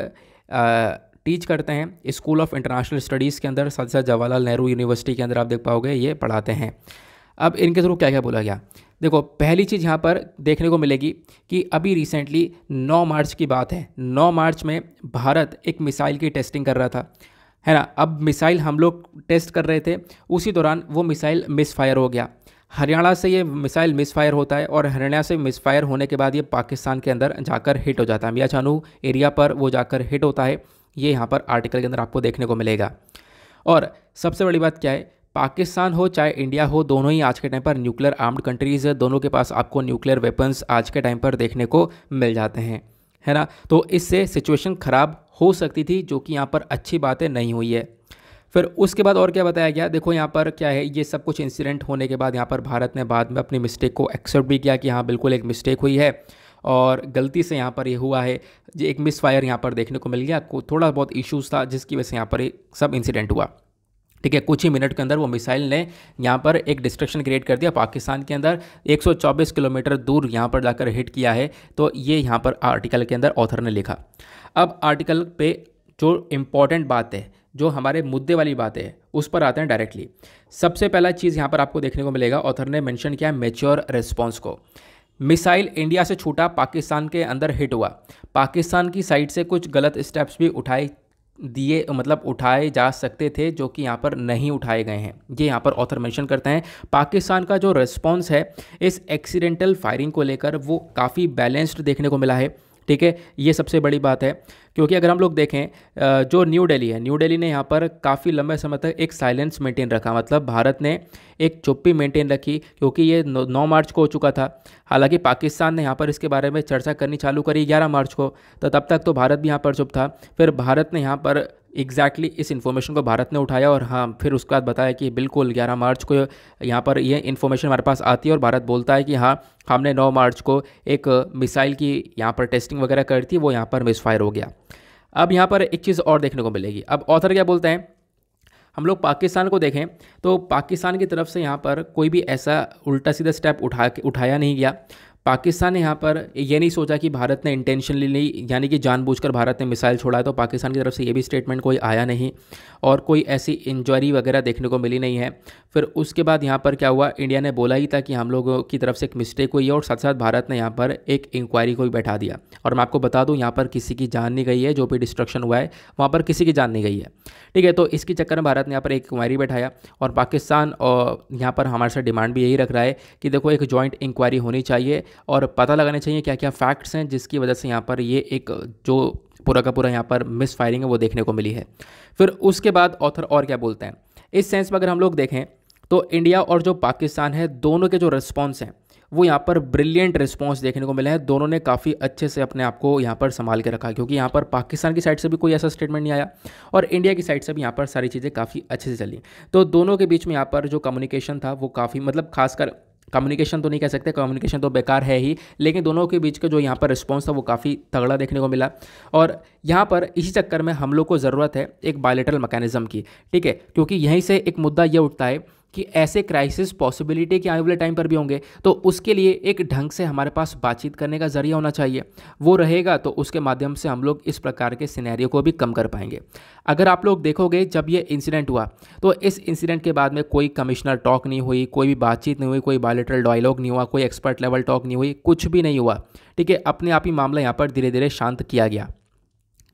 Speaker 1: टीच करते हैं स्कूल ऑफ इंटरनेशनल स्टडीज़ के अंदर साथ साथ जवाहरलाल नेहरू यूनिवर्सिटी के अंदर आप देख पाओगे ये पढ़ाते हैं अब इनके थ्रू क्या क्या बोला गया देखो पहली चीज़ यहाँ पर देखने को मिलेगी कि अभी रिसेंटली 9 मार्च की बात है 9 मार्च में भारत एक मिसाइल की टेस्टिंग कर रहा था है ना अब मिसाइल हम लोग टेस्ट कर रहे थे उसी दौरान वो मिसाइल मिसफायर हो गया हरियाणा से ये मिसाइल मिसफायर होता है और हरियाणा से मिसफायर होने के बाद ये पाकिस्तान के अंदर जाकर हिट हो जाता है मियाँ चानू एरिया पर वो जाकर हिट होता है ये यहाँ पर आर्टिकल के अंदर आपको देखने को मिलेगा और सबसे बड़ी बात क्या है पाकिस्तान हो चाहे इंडिया हो दोनों ही आज के टाइम पर न्यूक्लियर आर्म्ड कंट्रीज़ है दोनों के पास आपको न्यूक्लियर वेपन्स आज के टाइम पर देखने को मिल जाते हैं है ना तो इससे सिचुएशन ख़राब हो सकती थी जो कि यहाँ पर अच्छी बातें नहीं हुई है फिर उसके बाद और क्या बताया गया देखो यहाँ पर क्या है ये सब कुछ इंसिडेंट होने के बाद यहाँ पर भारत ने बाद में अपनी मिस्टेक को एक्सेप्ट भी किया कि हाँ बिल्कुल एक मिस्टेक हुई है और गलती से यहाँ पर ये यह हुआ है जो एक मिस फायर यहाँ पर देखने को मिल गया को थोड़ा बहुत इश्यूज़ था जिसकी वजह से यहाँ पर ये सब इंसिडेंट हुआ ठीक है कुछ ही मिनट के अंदर वो मिसाइल ने यहाँ पर एक डिस्ट्रक्शन क्रिएट कर दिया पाकिस्तान के अंदर 124 किलोमीटर दूर यहाँ पर जाकर हिट किया है तो ये यहाँ पर आर्टिकल के अंदर ऑथर ने लिखा अब आर्टिकल पे जो इम्पॉर्टेंट बात है जो हमारे मुद्दे वाली बात है उस पर आते हैं डायरेक्टली सबसे पहला चीज़ यहाँ पर आपको देखने को मिलेगा ऑथर ने मैंशन किया मेच्योर रिस्पॉन्स को मिसाइल इंडिया से छूटा पाकिस्तान के अंदर हिट हुआ पाकिस्तान की साइड से कुछ गलत स्टेप्स भी उठाए दिए मतलब उठाए जा सकते थे जो कि यहाँ पर नहीं उठाए गए हैं ये यहाँ पर ऑथर मेंशन करते हैं पाकिस्तान का जो रिस्पॉन्स है इस एक्सीडेंटल फायरिंग को लेकर वो काफ़ी बैलेंस्ड देखने को मिला है ठीक है ये सबसे बड़ी बात है क्योंकि अगर हम लोग देखें जो न्यू दिल्ली है न्यू दिल्ली ने यहाँ पर काफ़ी लंबे समय तक एक साइलेंस मेंटेन रखा मतलब भारत ने एक चुप्पी मेंटेन रखी क्योंकि ये नौ मार्च को हो चुका था हालांकि पाकिस्तान ने यहाँ पर इसके बारे में चर्चा करनी चालू करी ग्यारह मार्च को तो तब तक तो भारत भी यहाँ पर चुप था फिर भारत ने यहाँ पर एग्जैक्टली exactly इस इन्फॉर्मेशन को भारत ने उठाया और हाँ फिर उसके बाद बताया कि बिल्कुल 11 मार्च को यहाँ पर यह इन्फॉर्मेशन हमारे पास आती है और भारत बोलता है कि हाँ हमने 9 मार्च को एक मिसाइल की यहाँ पर टेस्टिंग वगैरह करी थी वो यहाँ पर मिसफायर हो गया अब यहाँ पर एक चीज़ और देखने को मिलेगी अब ऑथर क्या बोलते हैं हम लोग पाकिस्तान को देखें तो पाकिस्तान की तरफ से यहाँ पर कोई भी ऐसा उल्टा सीधा स्टेप उठा उठाया नहीं गया पाकिस्तान ने यहाँ पर ये नहीं सोचा कि भारत ने इंटेंशनली नहीं यानी कि जानबूझकर भारत ने मिसाइल छोड़ा तो पाकिस्तान की तरफ से ये भी स्टेटमेंट कोई आया नहीं और कोई ऐसी इंजरी वगैरह देखने को मिली नहीं है फिर उसके बाद यहाँ पर क्या हुआ इंडिया ने बोला ही था कि हम लोगों की तरफ से एक मिस्टेक हुई है और साथ साथ भारत ने यहाँ पर एक इंक्वायरी को भी बैठा दिया और मैं आपको बता दूँ यहाँ पर किसी की जान नहीं गई है जो भी डिस्ट्रक्शन हुआ है वहाँ पर किसी की जान नहीं गई है ठीक है तो इसके चक्कर में भारत ने यहाँ पर एक इंक्वायरी बैठाया और पाकिस्तान और यहाँ पर हमारे साथ डिमांड भी यही रख रहा है कि देखो एक जॉइंट इंक्वायरी होनी चाहिए और पता लगाने चाहिए क्या क्या फैक्ट्स हैं जिसकी वजह से यहाँ पर ये एक जो पूरा का पूरा यहाँ पर मिस फायरिंग है वो देखने को मिली है फिर उसके बाद ऑथर और क्या बोलते हैं इस सेंस में अगर हम लोग देखें तो इंडिया और जो पाकिस्तान है दोनों के जो रिस्पॉन्स हैं वो यहाँ पर ब्रिलियंट रिस्पॉन्स देखने को मिला है दोनों ने काफ़ी अच्छे से अपने आप को यहाँ पर संभाल के रखा क्योंकि यहाँ पर पाकिस्तान की साइड से भी कोई ऐसा स्टेटमेंट नहीं आया और इंडिया की साइड से भी यहाँ पर सारी चीज़ें काफ़ी अच्छे से चली तो दोनों के बीच में यहाँ पर जो कम्युनिकेशन था वो काफ़ी मतलब खासकर कम्युनिकेशन तो नहीं कह सकते कम्युनिकेशन तो बेकार है ही लेकिन दोनों के बीच का जो यहाँ पर रिस्पॉन्स था वो काफ़ी तगड़ा देखने को मिला और यहाँ पर इसी चक्कर में हम लोग को ज़रूरत है एक बायोलिटल मैकेनिज्म की ठीक है क्योंकि यहीं से एक मुद्दा ये उठता है कि ऐसे क्राइसिस पॉसिबिलिटी के आने वाले टाइम पर भी होंगे तो उसके लिए एक ढंग से हमारे पास बातचीत करने का जरिया होना चाहिए वो रहेगा तो उसके माध्यम से हम लोग इस प्रकार के सिनेरियो को भी कम कर पाएंगे अगर आप लोग देखोगे जब ये इंसिडेंट हुआ तो इस इंसिडेंट के बाद में कोई कमिश्नर टॉक नहीं हुई कोई भी बातचीत नहीं हुई कोई बायोलिटरल डायलॉग नहीं हुआ कोई एक्सपर्ट लेवल टॉक नहीं हुई कुछ भी नहीं हुआ ठीक है अपने आप ही मामला यहाँ पर धीरे धीरे शांत किया गया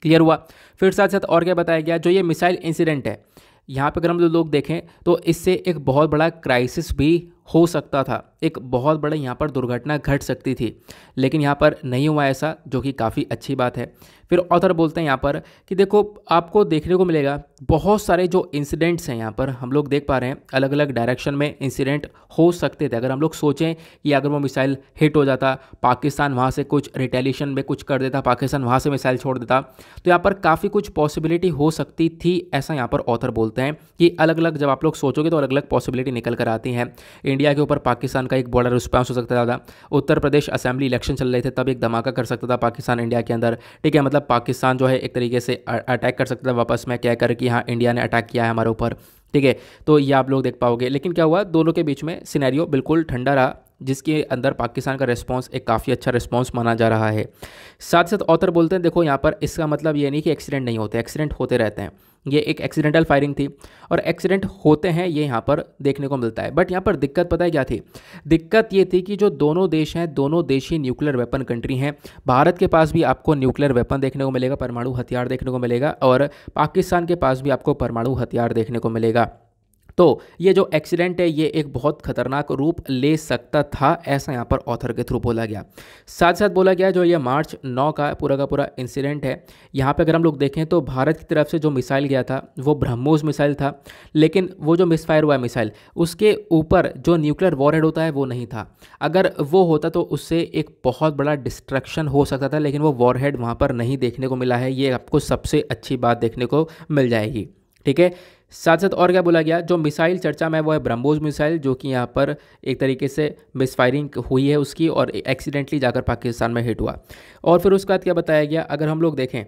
Speaker 1: क्लियर हुआ फिर साथ साथ और क्या बताया गया जो ये मिसाइल इंसिडेंट है यहाँ पर अगर हम लोग देखें तो इससे एक बहुत बड़ा क्राइसिस भी हो सकता था एक बहुत बड़ा यहाँ पर दुर्घटना घट सकती थी लेकिन यहाँ पर नहीं हुआ ऐसा जो कि काफ़ी अच्छी बात है फिर ऑथर बोलते हैं यहाँ पर कि देखो आपको देखने को मिलेगा बहुत सारे जो इंसिडेंट्स हैं यहाँ पर हम लोग देख पा रहे हैं अलग अलग डायरेक्शन में इंसिडेंट हो सकते थे अगर हम लोग सोचें कि अगर वो मिसाइल हिट हो जाता पाकिस्तान वहाँ से कुछ रिटेलिएशन में कुछ कर देता पाकिस्तान वहाँ से मिसाइल छोड़ देता तो यहाँ पर काफ़ी कुछ पॉसिबिलिटी हो सकती थी ऐसा यहाँ पर ऑथर बोलते हैं कि अलग अलग जब आप लोग सोचोगे तो अलग अलग पॉसिबिलिटी निकल कर आती हैं इंडिया के ऊपर पाकिस्तान का एक बॉर्डर उस हो सकता था उत्तर प्रदेश असेंबली इलेक्शन चल रहे थे तब एक धमाका कर सकता था पाकिस्तान इंडिया के अंदर ठीक है मतलब पाकिस्तान जो है एक तरीके से अटैक कर सकता था वापस में क्या कर कि हाँ इंडिया ने अटैक किया है हमारे ऊपर ठीक है तो ये आप लोग देख पाओगे लेकिन क्या हुआ दोनों के बीच में सिनेरियो बिल्कुल ठंडा रहा जिसके अंदर पाकिस्तान का रिस्पांस एक काफ़ी अच्छा रिस्पांस माना जा रहा है साथ साथ ऑथर बोलते हैं देखो यहाँ पर इसका मतलब ये नहीं कि एक्सीडेंट नहीं होते एक्सीडेंट होते रहते हैं ये एक एक्सीडेंटल फायरिंग थी और एक्सीडेंट होते हैं ये यहाँ पर देखने को मिलता है बट यहाँ पर दिक्कत पता है क्या थी दिक्कत ये थी कि जो दोनों देश हैं दोनों देशी न्यूक्लियर वेपन कंट्री हैं भारत के पास भी आपको न्यूक्लियर वेपन देखने को मिलेगा परमाणु हथियार देखने को मिलेगा और पाकिस्तान के पास भी आपको परमाणु हथियार देखने को मिलेगा तो ये जो एक्सीडेंट है ये एक बहुत खतरनाक रूप ले सकता था ऐसा यहाँ पर ऑथर के थ्रू बोला गया साथ साथ बोला गया जो ये मार्च 9 का पूरा का पूरा इंसिडेंट है यहाँ पे अगर हम लोग देखें तो भारत की तरफ से जो मिसाइल गया था वो ब्रह्मोस मिसाइल था लेकिन वो जो मिसफायर हुआ मिसाइल उसके ऊपर जो न्यूक्लियर वॉरहेड होता है वो नहीं था अगर वो होता तो उससे एक बहुत बड़ा डिस्ट्रक्शन हो सकता था लेकिन वो वॉरहेड वहाँ पर नहीं देखने को मिला है ये आपको सबसे अच्छी बात देखने को मिल जाएगी ठीक है साथ साथ और क्या बोला गया जो मिसाइल चर्चा में वो है ब्रह्मोज मिसाइल जो कि यहाँ पर एक तरीके से मिसफायरिंग हुई है उसकी और एक्सीडेंटली जाकर पाकिस्तान में हिट हुआ और फिर उसके बाद क्या बताया गया अगर हम लोग देखें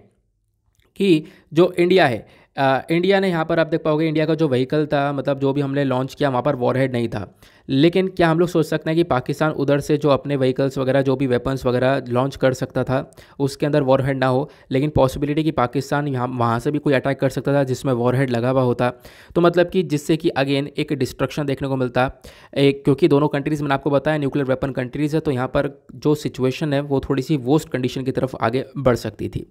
Speaker 1: कि जो इंडिया है आ, इंडिया ने यहाँ पर आप देख पाओगे इंडिया का जो व्हीकल था मतलब जो भी हमने लॉन्च किया वहाँ पर वॉरहेड नहीं था लेकिन क्या हम लोग सोच सकते हैं कि पाकिस्तान उधर से जो अपने व्हीकल्स वगैरह जो भी वेपन्स वगैरह लॉन्च कर सकता था उसके अंदर वॉरहेड ना हो लेकिन पॉसिबिलिटी कि पाकिस्तान यहाँ वहाँ से भी कोई अटैक कर सकता था जिसमें वॉरहेड लगा हुआ होता तो मतलब कि जिससे कि अगेन एक डिस्ट्रक्शन देखने को मिलता एक क्योंकि दोनों कंट्रीज़ मैंने आपको बताया न्यूक्लियर वेपन कंट्रीज़ है तो यहाँ पर जो सिचुएशन है वो थोड़ी सी वोस्ट कंडीशन की तरफ आगे बढ़ सकती थी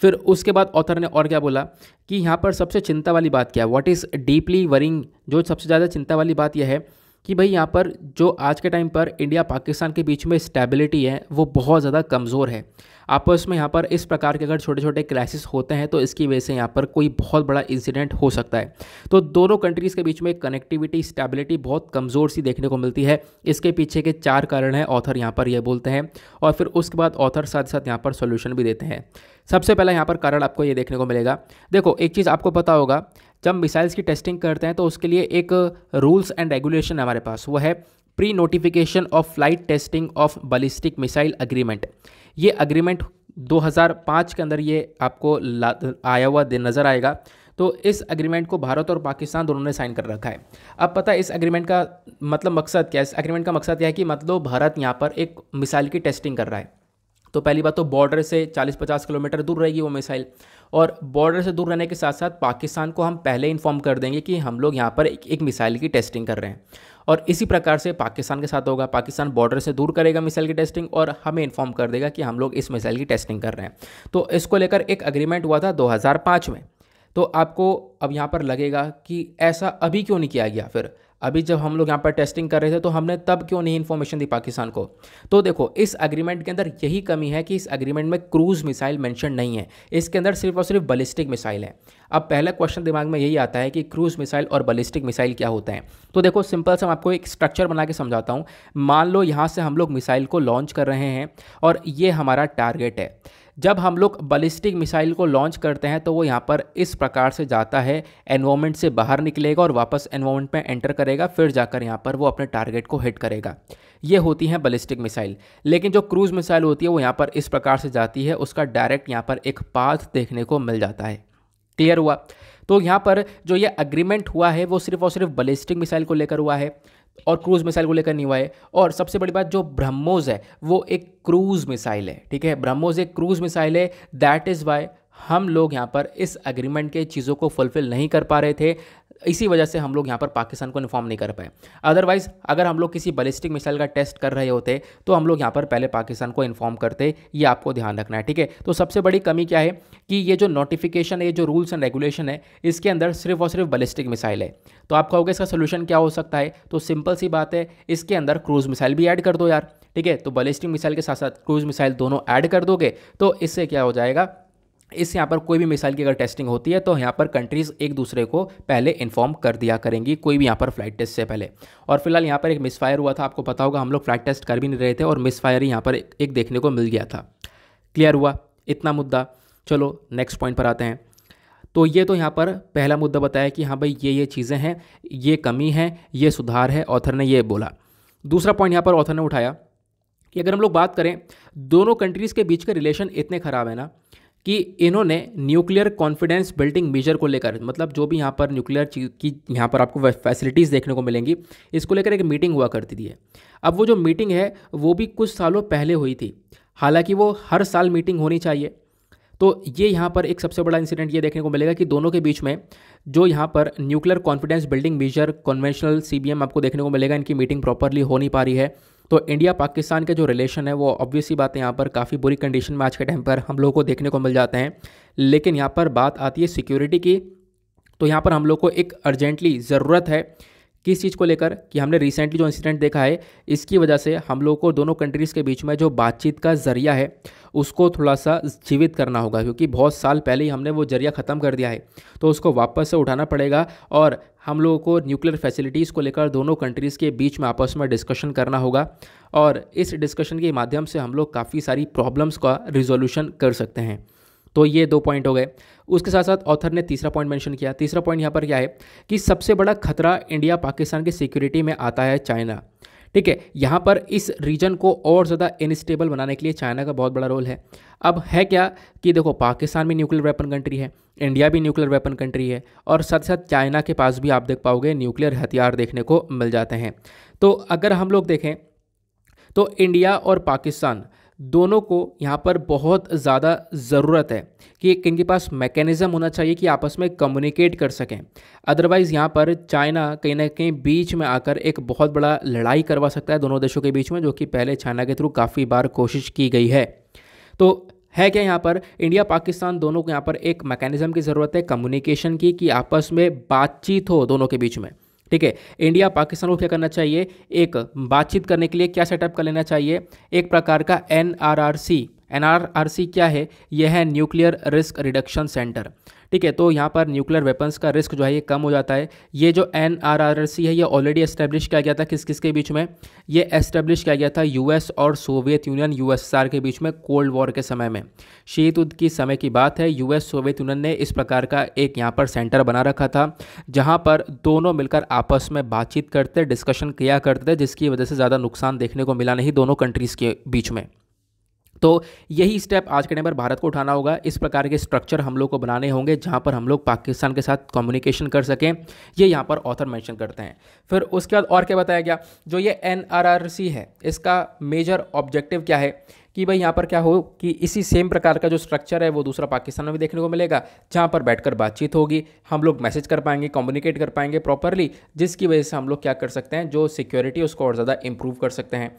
Speaker 1: फिर उसके बाद ऑथर ने और क्या बोला कि यहाँ पर सबसे चिंता वाली बात क्या है इज़ डीपली वरिंग जो सबसे ज़्यादा चिंता वाली बात यह है कि भाई यहाँ पर जो आज के टाइम पर इंडिया पाकिस्तान के बीच में स्टेबिलिटी है वो बहुत ज़्यादा कमज़ोर है आपस में यहाँ पर इस प्रकार के अगर छोटे छोटे क्राइसिस होते हैं तो इसकी वजह से यहाँ पर कोई बहुत बड़ा इंसिडेंट हो सकता है तो दोनों कंट्रीज़ के बीच में कनेक्टिविटी स्टेबिलिटी बहुत कमज़ोर सी देखने को मिलती है इसके पीछे के चार कारण हैं ऑथर यहाँ पर यह बोलते हैं और फिर उसके बाद ऑथर साथ साथ यहाँ पर सोल्यूशन भी देते हैं सबसे पहला यहाँ पर कारण आपको ये देखने को मिलेगा देखो एक चीज़ आपको पता होगा जब मिसाइल्स की टेस्टिंग करते हैं तो उसके लिए एक रूल्स एंड रेगुलेशन हमारे पास वो है pre notification of flight testing of ballistic missile agreement ये अग्रीमेंट 2005 के अंदर ये आपको आया हुआ नज़र आएगा तो इस अग्रीमेंट को भारत और पाकिस्तान दोनों ने साइन कर रखा है अब पता है इस अग्रीमेंट का मतलब मकसद क्या है इस अग्रीमेंट का मकसद यह है कि मतलब भारत यहाँ पर एक मिसाइल की टेस्टिंग कर रहा है तो पहली बात तो बॉर्डर से 40-50 किलोमीटर दूर रहेगी वो मिसाइल और बॉर्डर से दूर रहने के साथ साथ पाकिस्तान को हम पहले इन्फॉर्म कर देंगे कि हम लोग यहाँ पर एक, एक मिसाइल की टेस्टिंग कर रहे हैं और इसी प्रकार से पाकिस्तान के साथ होगा पाकिस्तान बॉर्डर से दूर करेगा मिसाइल की टेस्टिंग और हमें इन्फॉर्म कर देगा कि हम लोग इस मिसाइल की टेस्टिंग कर रहे हैं तो इसको लेकर एक अग्रीमेंट हुआ था 2005 में तो आपको अब यहाँ पर लगेगा कि ऐसा अभी क्यों नहीं किया गया फिर अभी जब हम लोग यहाँ पर टेस्टिंग कर रहे थे तो हमने तब क्यों नहीं इन्फॉर्मेशन दी पाकिस्तान को तो देखो इस अग्रीमेंट के अंदर यही कमी है कि इस अग्रीमेंट में क्रूज़ मिसाइल मैंशन नहीं है इसके अंदर सिर्फ और सिर्फ बलिस्टिक मिसाइल है अब पहला क्वेश्चन दिमाग में यही आता है कि क्रूज़ मिसाइल और बलिस्टिक मिसाइल क्या होते हैं तो देखो सिंपल से मैं आपको एक स्ट्रक्चर बना के समझाता हूँ मान लो यहाँ से हम लोग मिसाइल को लॉन्च कर रहे हैं और ये हमारा टारगेट है जब हम लोग बलिस्टिक मिसाइल को लॉन्च करते हैं तो वो यहाँ पर इस प्रकार से जाता है एनवायरमेंट से बाहर निकलेगा और वापस एनवायरमेंट में एंटर करेगा फिर जाकर यहाँ पर वो अपने टारगेट को हिट करेगा ये होती हैं बलिस्टिक मिसाइल लेकिन जो क्रूज़ मिसाइल होती है वो यहाँ पर इस प्रकार से जाती है उसका डायरेक्ट यहाँ पर एक पाथ देखने को मिल जाता है क्लियर हुआ तो यहाँ पर जो ये अग्रीमेंट हुआ है वो सिर्फ और सिर्फ बलिस्टिक मिसाइल को लेकर हुआ है और क्रूज़ मिसाइल को लेकर नहीं आए और सबसे बड़ी बात जो ब्रह्मोस है वो एक क्रूज़ मिसाइल है ठीक है ब्रह्मोस एक क्रूज़ मिसाइल है दैट इज़ वाई हम लोग यहाँ पर इस एग्रीमेंट के चीज़ों को फुलफ़िल नहीं कर पा रहे थे इसी वजह से हम लोग यहाँ पर पाकिस्तान को इन्फॉर्म नहीं कर पाए अदरवाइज़ अगर हम लोग किसी बलिस्टिक मिसाइल का टेस्ट कर रहे होते तो हम लोग यहाँ पर पहले पाकिस्तान को इन्फॉर्म करते ये आपको ध्यान रखना है ठीक है तो सबसे बड़ी कमी क्या है कि ये जो नोटिफिकेशन है ये जो रूल्स एंड रेगुलेशन है इसके अंदर सिर्फ और सिर्फ बलिस्टिक मिसाइल है तो आप कहोगे इसका सोल्यूशन क्या हो सकता है तो सिंपल सी बात है इसके अंदर क्रूज़ मिसाइल भी ऐड कर दो यार ठीक है तो बलिस्टिक मिसाइल के साथ साथ क्रूज़ मिसाइल दोनों ऐड कर दोगे तो इससे क्या हो जाएगा इस यहाँ पर कोई भी मिसाइल की अगर टेस्टिंग होती है तो यहाँ पर कंट्रीज़ एक दूसरे को पहले इन्फॉर्म कर दिया करेंगी कोई भी यहाँ पर फ्लाइट टेस्ट से पहले और फिलहाल यहाँ पर एक मिसफायर हुआ था आपको पता होगा हम लोग फ्लाइट टेस्ट कर भी नहीं रहे थे और मिसफायर यहाँ पर एक देखने को मिल गया था क्लियर हुआ इतना मुद्दा चलो नेक्स्ट पॉइंट पर आते हैं तो ये तो यहाँ पर पहला मुद्दा बताया कि हाँ भाई ये ये चीज़ें हैं ये कमी है ये सुधार है ऑथर ने ये बोला दूसरा पॉइंट यहाँ पर ऑथर ने उठाया कि अगर हम लोग बात करें दोनों कंट्रीज़ के बीच के रिलेशन इतने ख़राब है ना कि इन्होंने न्यूक्लियर कॉन्फिडेंस बिल्डिंग मेजर को लेकर मतलब जो भी यहाँ पर न्यूक्लियर की यहाँ पर आपको फैसिलिटीज़ देखने को मिलेंगी इसको लेकर एक मीटिंग हुआ करती थी अब वो जो मीटिंग है वो भी कुछ सालों पहले हुई थी हालांकि वो हर साल मीटिंग होनी चाहिए तो ये यहाँ पर एक सबसे बड़ा इंसिडेंट ये देखने को मिलेगा कि दोनों के बीच में जो यहाँ पर nuclear confidence building measure conventional सी आपको देखने को मिलेगा इनकी मीटिंग प्रॉपरली हो नहीं पा रही है तो इंडिया पाकिस्तान के जो रिलेशन है वो ऑब्वियसली बात है यहाँ पर काफ़ी बुरी कंडीशन में आज के टाइम पर हम लोगों को देखने को मिल जाते हैं लेकिन यहाँ पर बात आती है सिक्योरिटी की तो यहाँ पर हम लोग को एक अर्जेंटली ज़रूरत है किस चीज़ को लेकर कि हमने रिसेंटली जो इंसिडेंट देखा है इसकी वजह से हम लोग को दोनों कंट्रीज़ के बीच में जो बातचीत का जरिया है उसको थोड़ा सा जीवित करना होगा क्योंकि बहुत साल पहले ही हमने वो जरिया ख़त्म कर दिया है तो उसको वापस से उठाना पड़ेगा और हम लोगों को न्यूक्लियर फैसिलिटीज़ को लेकर दोनों कंट्रीज़ के बीच में आपस में डिस्कशन करना होगा और इस डिस्कशन के माध्यम से हम लोग काफ़ी सारी प्रॉब्लम्स का रिजोल्यूशन कर सकते हैं तो ये दो पॉइंट हो गए उसके साथ साथ ऑथर ने तीसरा पॉइंट मेंशन किया तीसरा पॉइंट यहाँ पर क्या है कि सबसे बड़ा खतरा इंडिया पाकिस्तान की सिक्योरिटी में आता है चाइना ठीक है यहाँ पर इस रीजन को और ज़्यादा इनस्टेबल बनाने के लिए चाइना का बहुत बड़ा रोल है अब है क्या कि देखो पाकिस्तान भी न्यूक्लियर वेपन कंट्री है इंडिया भी न्यूक्लियर वेपन कंट्री है और साथ साथ चाइना के पास भी आप देख पाओगे न्यूक्लियर हथियार देखने को मिल जाते हैं तो अगर हम लोग देखें तो इंडिया और पाकिस्तान दोनों को यहाँ पर बहुत ज़्यादा ज़रूरत है कि एक इनके पास मैकेनिज़्म होना चाहिए कि आपस में कम्युनिकेट कर सकें अदरवाइज़ यहाँ पर चाइना कहीं ना कहीं बीच में आकर एक बहुत बड़ा लड़ाई करवा सकता है दोनों देशों के बीच में जो कि पहले चाइना के थ्रू काफ़ी बार कोशिश की गई है तो है क्या यहाँ पर इंडिया पाकिस्तान दोनों को यहाँ पर एक मैकेनिज़म की ज़रूरत है कम्युनिकेशन की कि आपस में बातचीत हो दोनों के बीच में ठीक है इंडिया पाकिस्तान को क्या करना चाहिए एक बातचीत करने के लिए क्या सेटअप कर लेना चाहिए एक प्रकार का N R R C N R R C क्या है यह है न्यूक्लियर रिस्क रिडक्शन सेंटर ठीक है तो यहाँ पर न्यूक्लियर वेपन्स का रिस्क जो है ये कम हो जाता है ये जो एन है ये ऑलरेडी एस्टेब्लिश किया गया था किस किस के बीच में ये एस्टेब्लिश किया गया था यूएस और सोवियत यूनियन यूएसएसआर के बीच में कोल्ड वॉर के समय में शीत युद्ध की समय की बात है यूएस सोवियत यूनियन ने इस प्रकार का एक यहाँ पर सेंटर बना रखा था जहाँ पर दोनों मिलकर आपस में बातचीत करते डिस्कशन किया करते थे जिसकी वजह से ज़्यादा नुकसान देखने को मिला नहीं दोनों कंट्रीज़ के बीच में तो यही स्टेप आज के टाइम पर भारत को उठाना होगा इस प्रकार के स्ट्रक्चर हम लोग को बनाने होंगे जहाँ पर हम लोग पाकिस्तान के साथ कम्युनिकेशन कर सकें ये यहाँ पर ऑथर मेंशन करते हैं फिर उसके बाद और क्या बताया गया जो ये एन है इसका मेजर ऑब्जेक्टिव क्या है कि भाई यहाँ पर क्या हो कि इसी सेम प्रकार का जो स्ट्रक्चर है वो दूसरा पाकिस्तान में भी देखने को मिलेगा जहाँ पर बैठकर बातचीत होगी हम लोग मैसेज कर पाएंगे कम्युनिकेट कर पाएंगे प्रॉपरली जिसकी वजह से हम लोग क्या कर सकते हैं जो सिक्योरिटी उसको और ज़्यादा इम्प्रूव कर सकते हैं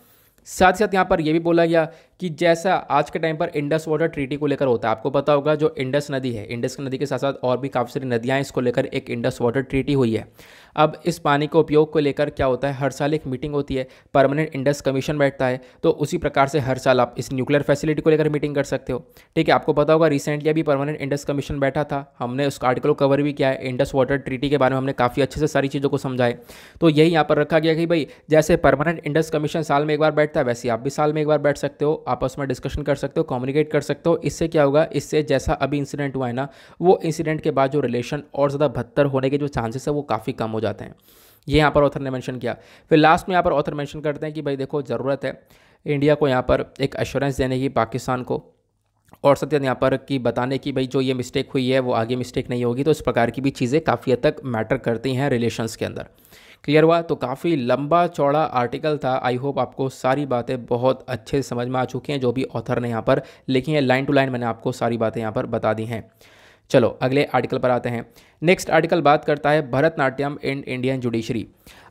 Speaker 1: साथ ही साथ यहाँ पर यह भी बोला गया कि जैसा आज के टाइम पर इंडस वाटर ट्रीटी को लेकर होता है आपको पता होगा जो इंडस नदी है इंडस नदी के साथ साथ और भी काफ़ी सारी नदियाँ इसको लेकर एक इंडस वाटर ट्रीटी हुई है अब इस पानी के उपयोग को लेकर क्या होता है हर साल एक मीटिंग होती है परमानेंट इंडस कमीशन बैठता है तो उसी प्रकार से हर साल आप इस न्यूक्लियर फैसिलिटी को लेकर मीटिंग कर सकते हो ठीक है आपको पता होगा रिसेंटली अभी परमानेंट इंडस कमीशन बैठा था हमने उसका आर्टिकल को कवर भी किया है इंडस वाटर ट्रीटी के बारे में हमने काफ़ी अच्छे से सारी चीज़ों को समझाए तो यही यहाँ पर रखा गया कि भाई जैसे परमानेंट इंडस कमीशन साल में एक बार बैठता है वैसे आप भी साल में एक बार बैठ सकते हो आपस में डिस्कशन कर सकते हो कम्युनिकेट कर सकते हो इससे क्या होगा इससे जैसा अभी इंसिडेंट हुआ है ना वो इंसिडेंट के बाद जो रिलेशन और ज़्यादा बदतर होने के जो चांसेस है वो काफ़ी कम हो जाते हैं ये यहाँ पर ऑथर ने मैंशन किया फिर लास्ट में यहाँ पर ऑथर मैंशन करते हैं कि भाई देखो ज़रूरत है इंडिया को यहाँ पर एक एश्योरेंस देने की पाकिस्तान को और सत्य यहाँ पर कि बताने की भाई जो ये मिस्टेक हुई है वो आगे मिस्टेक नहीं होगी तो इस प्रकार की भी चीज़ें काफ़ी हद तक मैटर करती हैं रिलेशंस के अंदर क्लियर हुआ तो काफ़ी लंबा चौड़ा आर्टिकल था आई होप आपको सारी बातें बहुत अच्छे से समझ में आ चुकी हैं जो भी ऑथर ने यहाँ पर लिखी हैं लाइन टू लाइन मैंने आपको सारी बातें यहाँ पर बता दी हैं चलो अगले आर्टिकल पर आते हैं नेक्स्ट आर्टिकल बात करता है भरतनाट्यम एंड इंडियन जुडिशरी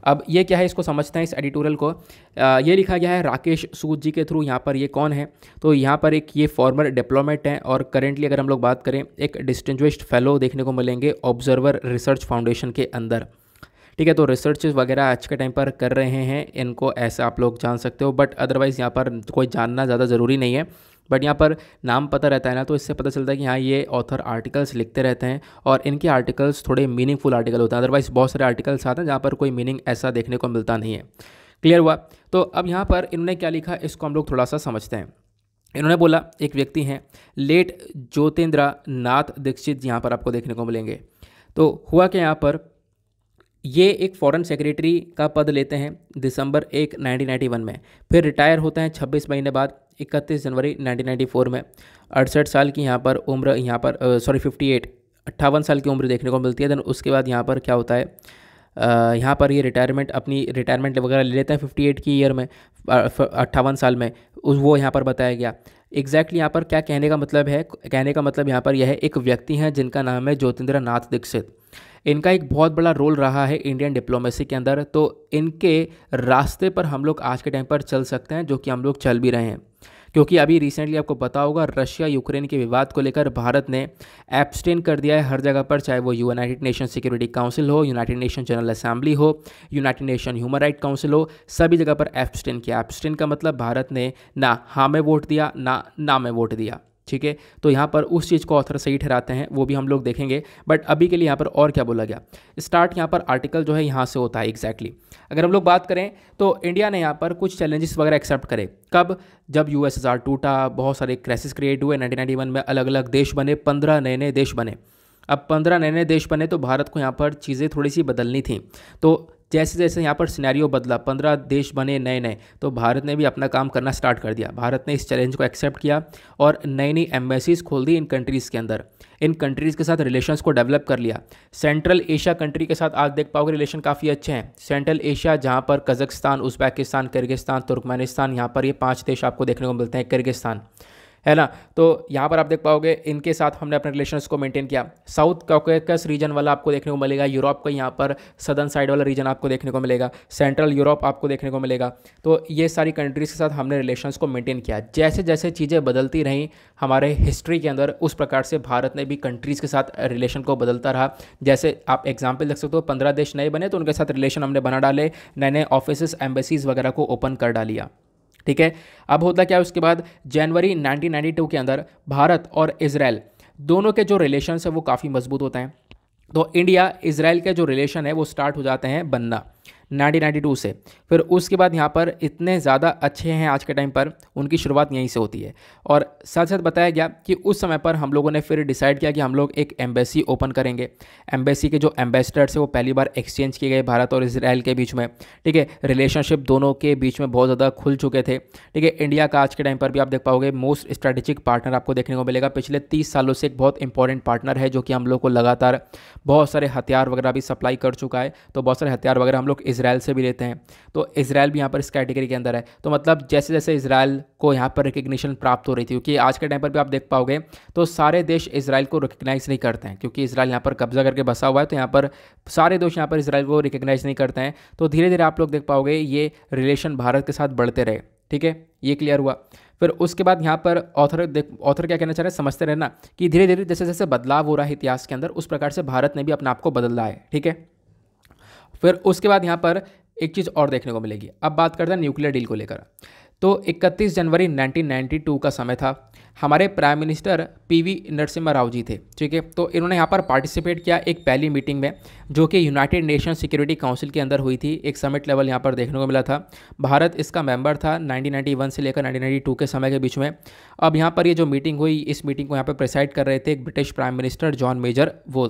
Speaker 1: अब ये क्या है इसको समझते हैं इस एडिटोरियल को आ, ये लिखा गया है राकेश सूद जी के थ्रू यहाँ पर ये कौन है तो यहाँ पर एक ये फॉर्मर डिप्लोमेट हैं और करेंटली अगर हम लोग बात करें एक डिस्टिंग्विश्ड फेलो देखने को मिलेंगे ऑब्जर्वर रिसर्च फाउंडेशन के अंदर ठीक है तो रिसर्च वगैरह आज के टाइम पर कर रहे हैं इनको ऐसा आप लोग जान सकते हो बट अदरवाइज़ यहाँ पर कोई जानना ज़्यादा ज़रूरी नहीं है बट यहाँ पर नाम पता रहता है ना तो इससे पता चलता है कि हाँ ये ऑथर आर्टिकल्स लिखते रहते हैं और इनके आर्टिकल्स थोड़े मीनिंगफुल आर्टिकल होते हैं अदरवाइज बहुत सारे आर्टिकल्स आते हैं जहाँ पर कोई मीनिंग ऐसा देखने को मिलता नहीं है क्लियर हुआ तो अब यहाँ पर इन्होंने क्या लिखा इसको हम लोग थोड़ा सा समझते हैं इन्होंने बोला एक व्यक्ति हैं लेट ज्योतिंद्रा नाथ दीक्षित यहाँ पर आपको देखने को मिलेंगे तो हुआ क्या यहाँ पर ये एक फॉरेन सेक्रेटरी का पद लेते हैं दिसंबर एक 1991 में फिर रिटायर होते हैं 26 महीने बाद 31 जनवरी 1994 में अड़सठ साल की यहाँ पर उम्र यहाँ पर सॉरी 58 अट्ठावन साल की उम्र देखने को मिलती है देन उसके बाद यहाँ पर क्या होता है यहाँ पर ये रिटायरमेंट अपनी रिटायरमेंट वगैरह ले लेते हैं 58 की ईयर में अट्ठावन साल में उस वो यहाँ पर बताया गया एग्जैक्टली यहाँ पर क्या कहने का मतलब है कहने का मतलब यहाँ पर यह है एक व्यक्ति हैं जिनका नाम है ज्योतिंद्र नाथ दीक्षित इनका एक बहुत बड़ा रोल रहा है इंडियन डिप्लोमेसी के अंदर तो इनके रास्ते पर हम लोग आज के टाइम पर चल सकते हैं जो कि हम लोग चल भी रहे हैं क्योंकि अभी रिसेंटली आपको पता होगा रशिया यूक्रेन के विवाद को लेकर भारत ने एब्सटेन कर दिया है हर जगह पर चाहे वो यूनाइटेड नेशन सिक्योरिटी काउंसिल हो यूनाइटेड नेशन जनरल असेंबली हो United Nation Human Right Council हो सभी जगह पर एब्सटेन किया एब्सटेन का मतलब भारत ने ना हाँ में वोट दिया ना ना में वोट दिया ठीक है तो यहाँ पर उस चीज़ को ऑथर सही ठहराते हैं वो भी हम लोग देखेंगे बट अभी के लिए यहाँ पर और क्या बोला गया स्टार्ट यहाँ पर आर्टिकल जो है यहाँ से होता है एग्जैक्टली exactly. अगर हम लोग बात करें तो इंडिया ने यहाँ पर कुछ चैलेंजेस वगैरह एक्सेप्ट करे कब जब यू टूटा बहुत सारे क्राइसिस क्रिएट हुए नाइनटीन में अलग अलग देश बने पंद्रह नए नए देश बने अब पंद्रह नए नए देश बने तो भारत को यहाँ पर चीज़ें थोड़ी सी बदलनी थी तो जैसे जैसे यहाँ पर सिनेरियो बदला पंद्रह देश बने नए नए तो भारत ने भी अपना काम करना स्टार्ट कर दिया भारत ने इस चैलेंज को एक्सेप्ट किया और नई नई एम्बेसीज खोल दी इन कंट्रीज़ के अंदर इन कंट्रीज़ के साथ रिलेशन को डेवलप कर लिया सेंट्रल एशिया कंट्री के साथ आज देख पाओगे रिलेशन काफ़ी अच्छे हैं सेंट्रल एशिया जहाँ पर कज़कस्तान उज्बेकिस्तान किर्गिस्तान तुर्कमेनिस्तान यहाँ पर ये पाँच देश आपको देखने को मिलते हैं किर्गिस्तान है ना तो यहाँ पर आप देख पाओगे इनके साथ हमने अपने रिलेशन को मेंटेन किया साउथ कॉकेकस रीजन वाला आपको देखने को मिलेगा यूरोप का यहाँ पर सदर्न साइड वाला रीजन आपको देखने को मिलेगा सेंट्रल यूरोप आपको देखने को मिलेगा तो ये सारी कंट्रीज़ के साथ हमने रिलेशन को मेनटेन किया जैसे जैसे चीज़ें बदलती रहीं हमारे हिस्ट्री के अंदर उस प्रकार से भारत ने भी कंट्रीज़ के साथ रिलेशन को बदलता रहा जैसे आप एग्जाम्पल देख सकते हो पंद्रह देश नए बने तो उनके साथ रिलेशन हमने बना डाले नए नए ऑफिस एम्बेसीज़ वगैरह को ओपन कर डालिया ठीक है अब होता क्या है उसके बाद जनवरी 1992 के अंदर भारत और इसराइल दोनों के जो रिलेशन है वो काफ़ी मजबूत होते हैं तो इंडिया इसराइल के जो रिलेशन है वो स्टार्ट हो जाते हैं बनना 1992 से फिर उसके बाद यहाँ पर इतने ज़्यादा अच्छे हैं आज के टाइम पर उनकी शुरुआत यहीं से होती है और साथ साथ बताया गया कि उस समय पर हम लोगों ने फिर डिसाइड किया कि हम लोग एक एम्बेसी ओपन करेंगे एम्बेसी के जो एम्बेसडर्स से वो पहली बार एक्सचेंज किए गए भारत और इसराइल के बीच में ठीक है रिलेशनशिप दोनों के बीच में बहुत ज़्यादा खुल चुके थे ठीक है इंडिया का आज के टाइम पर भी आप देख पाओगे मोस्ट स्ट्रैटेजिक पार्टनर आपको देखने को मिलेगा पिछले तीस सालों से एक बहुत इंपॉर्टेंट पार्टनर है जो कि हम लोग को लगातार बहुत सारे हथियार वगैरह भी सप्लाई कर चुका है तो बहुत सारे हथियार वगैरह हम लोग इसराइल इसराइल से भी लेते हैं तो इसराइल भी यहाँ पर इस कैटेगरी के अंदर है तो मतलब जैसे जैसे इसराइल को यहाँ पर रिकग्निशन प्राप्त हो रही थी क्योंकि आज के टाइम पर भी आप देख पाओगे तो सारे देश इसराइल को रिकग्नाइज़ नहीं करते हैं क्योंकि इसराइल यहाँ पर कब्जा करके बसा हुआ है तो यहाँ पर सारे देश यहाँ पर इसराइल को रिकग्नाइज़ नहीं करते हैं तो धीरे धीरे आप लोग देख पाओगे ये रिलेशन भारत के साथ बढ़ते रहे ठीक है ये क्लियर हुआ फिर उसके बाद यहाँ पर ऑथर देख ऑथर क्या कहना चाह रहे हैं समझते रहना कि धीरे धीरे जैसे जैसे बदलाव हो रहा है इतिहास के अंदर उस प्रकार से भारत ने भी अपने आप को बदल रहा है ठीक है फिर उसके बाद यहाँ पर एक चीज़ और देखने को मिलेगी अब बात करते हैं न्यूक्लियर डील को लेकर तो 31 जनवरी 1992 का समय था हमारे prime minister PV Narasimha Rao ji थे ठीक है तो इन्होंने यहाँ पर पार्टिसिपेट किया एक पहली मीटिंग में जो कि यूनाइटेड नेशन सिक्योरिटी काउंसिल के अंदर हुई थी एक समिट लेवल यहाँ पर देखने को मिला था भारत इसका मेंबर था 1991 से लेकर 1992 के समय के बीच में अब यहाँ पर ये यह जो मीटिंग हुई इस मीटिंग को यहाँ पर प्रिसाइड कर रहे थे एक British prime minister John Major वो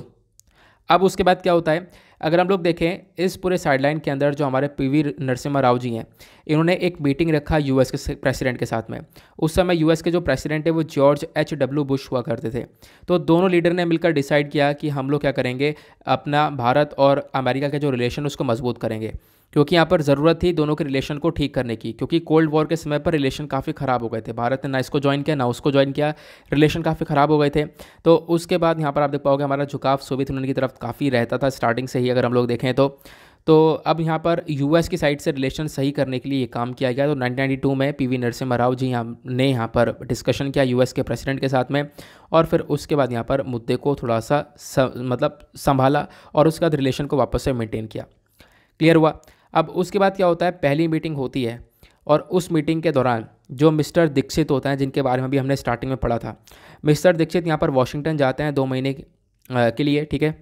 Speaker 1: अब उसके बाद क्या होता है अगर हम लोग देखें इस पूरे साइडलाइन के अंदर जो हमारे पीवी नरसिम्हा राव जी हैं इन्होंने एक मीटिंग रखा यूएस के प्रेसिडेंट के साथ में उस समय यूएस के जो प्रेसिडेंट है वो जॉर्ज एच डब्ल्यू बुश हुआ करते थे तो दोनों लीडर ने मिलकर डिसाइड किया कि हम लोग क्या करेंगे अपना भारत और अमेरिका के जो रिलेशन उसको मजबूत करेंगे क्योंकि यहाँ पर ज़रूरत थी दोनों के रिलेशन को ठीक करने की क्योंकि कोल्ड वॉर के समय पर रिलेशन काफ़ी ख़राब हो गए थे भारत ने ना इसको ज्वाइन किया ना उसको ज्वाइन किया रिलेशन काफ़ी ख़राब हो गए थे तो उसके बाद यहाँ पर आप देख पाओगे हमारा झुकाव सोवियत यूनियन की तरफ काफ़ी रहता था स्टार्टिंग से ही अगर हम लोग देखें तो तो अब यहाँ पर यूएस की साइड से रिलेशन सही करने के लिए ये काम किया गया तो 1992 में पीवी नरसिम्हा राव जी यहाँ ने यहाँ पर डिस्कशन किया यूएस के प्रेसिडेंट के साथ में और फिर उसके बाद यहाँ पर मुद्दे को थोड़ा सा स, मतलब संभाला और उसके बाद रिलेशन को वापस से मेंटेन किया क्लियर हुआ अब उसके बाद क्या होता है पहली मीटिंग होती है और उस मीटिंग के दौरान जो मिस्टर दीक्षित होते हैं जिनके बारे में भी हमने स्टार्टिंग में पढ़ा था मिस्टर दीक्षित यहाँ पर वॉशिंगटन जाते हैं दो महीने के लिए ठीक है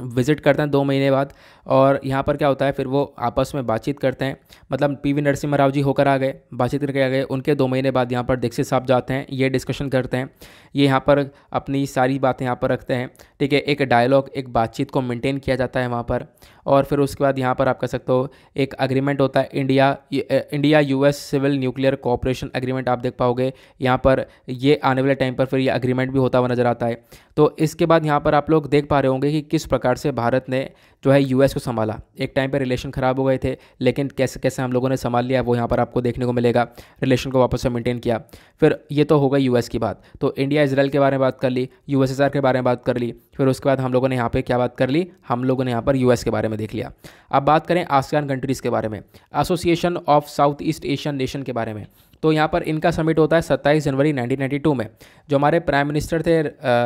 Speaker 1: विज़िट करते हैं दो महीने बाद और यहाँ पर क्या होता है फिर वो आपस में बातचीत करते हैं मतलब पीवी नरसिम्हा राव जी होकर आ गए बातचीत करके आ गए उनके दो महीने बाद यहाँ पर दीक्षित साहब जाते हैं ये डिस्कशन करते हैं ये यहाँ पर अपनी सारी बातें यहाँ पर रखते हैं ठीक है एक डायलॉग एक बातचीत को मेनटेन किया जाता है वहाँ पर और फिर उसके बाद यहाँ पर आप कह सकते हो एक अग्रीमेंट होता है India India US civil nuclear cooperation agreement आप देख पाओगे यहाँ पर ये आने वाले टाइम पर फिर ये अग्रीमेंट भी होता हुआ नज़र आता है तो इसके बाद यहाँ पर आप लोग देख पा रहे होंगे कि किस प्रकार से भारत ने जो है यूएस को संभाला एक टाइम पर रिलेशन ख़राब हो गए थे लेकिन कैसे कैसे हम लोगों ने संभाल लिया वो यहाँ पर आपको देखने को मिलेगा रिलेशन को वापस से मेंटेन किया फिर ये तो हो गई यूएस की बात तो इंडिया इसराइल के बारे में बात कर ली यूएसएसआर के बारे में बात कर ली फिर उसके बाद हम लोगों ने यहाँ पर क्या बात कर ली हम लोगों ने यहाँ पर यू के बारे में देख लिया अब बात करें आसियान कंट्रीज़ के बारे में Association of South East Asian Nation के बारे में तो यहाँ पर इनका समिट होता है सत्ताईस जनवरी 1992 में जो हमारे प्राइम मिनिस्टर थे